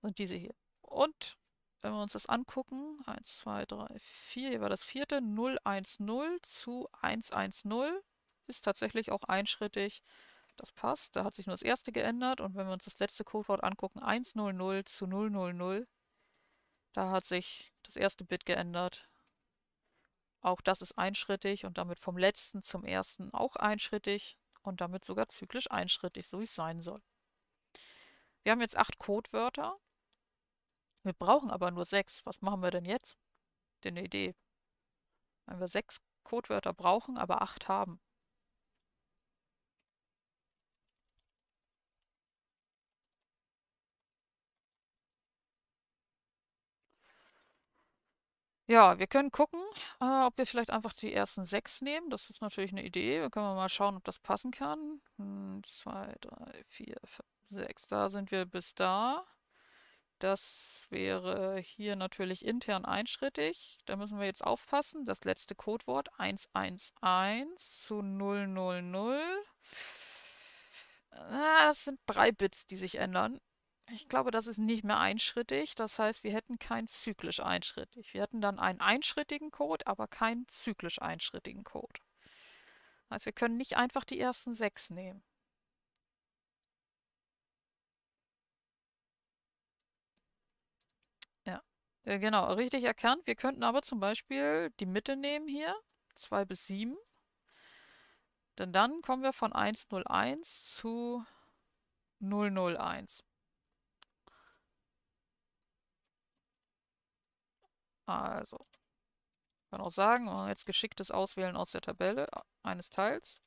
Speaker 1: sind diese hier. Und wenn wir uns das angucken, 1, 2, 3, 4, hier war das vierte, 010 zu 110 ist tatsächlich auch einschrittig. Das passt, da hat sich nur das erste geändert und wenn wir uns das letzte Codewort angucken, 100 zu 000, da hat sich das erste Bit geändert. Auch das ist einschrittig und damit vom letzten zum ersten auch einschrittig und damit sogar zyklisch einschrittig, so wie es sein soll. Wir haben jetzt acht Codewörter. Wir brauchen aber nur sechs. Was machen wir denn jetzt? Denn eine Idee. Wenn wir sechs Codewörter brauchen, aber acht haben. Ja, wir können gucken, äh, ob wir vielleicht einfach die ersten sechs nehmen. Das ist natürlich eine Idee. Dann können wir mal schauen, ob das passen kann. Hm, zwei, drei, vier, fünf, sechs. Da sind wir bis da. Das wäre hier natürlich intern einschrittig. Da müssen wir jetzt aufpassen. Das letzte Codewort 111 zu 000. Ah, das sind drei Bits, die sich ändern. Ich glaube, das ist nicht mehr einschrittig. Das heißt, wir hätten keinen zyklisch einschrittig. Wir hätten dann einen einschrittigen Code, aber keinen zyklisch einschrittigen Code. Also wir können nicht einfach die ersten sechs nehmen. Ja, äh, genau, richtig erkannt. Wir könnten aber zum Beispiel die Mitte nehmen hier, 2 bis 7. Denn dann kommen wir von 101 zu 001. Also, kann auch sagen, äh, jetzt geschicktes Auswählen aus der Tabelle äh, eines Teils.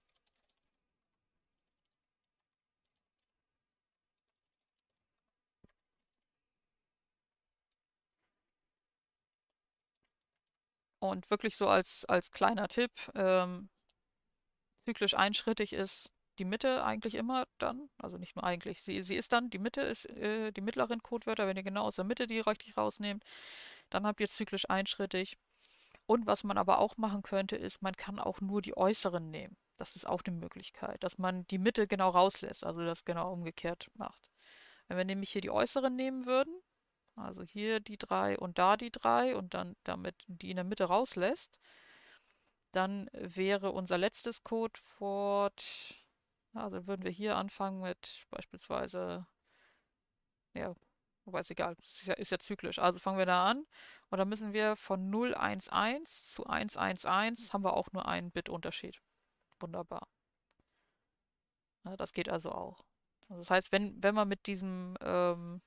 Speaker 1: Und wirklich so als, als kleiner Tipp, ähm, zyklisch einschrittig ist die Mitte eigentlich immer dann, also nicht nur eigentlich, sie, sie ist dann, die Mitte ist äh, die mittleren Codewörter, wenn ihr genau aus der Mitte die richtig rausnehmt, dann habt ihr zyklisch einschrittig. Und was man aber auch machen könnte, ist, man kann auch nur die äußeren nehmen. Das ist auch eine Möglichkeit, dass man die Mitte genau rauslässt, also das genau umgekehrt macht. Wenn wir nämlich hier die äußeren nehmen würden, also hier die drei und da die drei und dann damit die in der Mitte rauslässt, dann wäre unser letztes Code fort. Also würden wir hier anfangen mit beispielsweise ja, Wobei ist egal, ist ja, ist ja zyklisch. Also fangen wir da an. Und dann müssen wir von 011 zu 111 haben wir auch nur einen Bit-Unterschied. Wunderbar. Ja, das geht also auch. Also das heißt, wenn, wenn man mit diesem, ähm,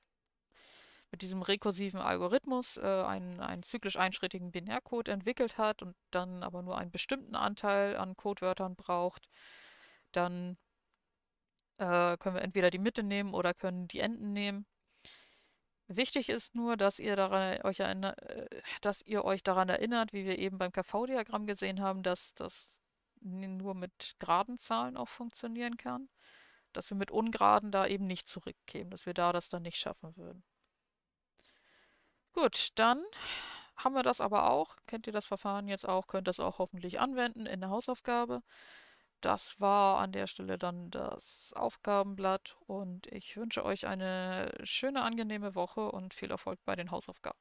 Speaker 1: mit diesem rekursiven Algorithmus äh, einen, einen zyklisch einschrittigen Binärcode entwickelt hat und dann aber nur einen bestimmten Anteil an Codewörtern braucht, dann äh, können wir entweder die Mitte nehmen oder können die Enden nehmen. Wichtig ist nur, dass ihr, daran, e, euch erinnert, äh, dass ihr euch daran erinnert, wie wir eben beim KV-Diagramm gesehen haben, dass das nur mit geraden Zahlen auch funktionieren kann. Dass wir mit ungeraden da eben nicht zurückkämen, dass wir da das dann nicht schaffen würden. Gut, dann haben wir das aber auch. Kennt ihr das Verfahren jetzt auch, könnt das auch hoffentlich anwenden in der Hausaufgabe das war an der Stelle dann das Aufgabenblatt und ich wünsche euch eine schöne, angenehme Woche und viel Erfolg bei den Hausaufgaben.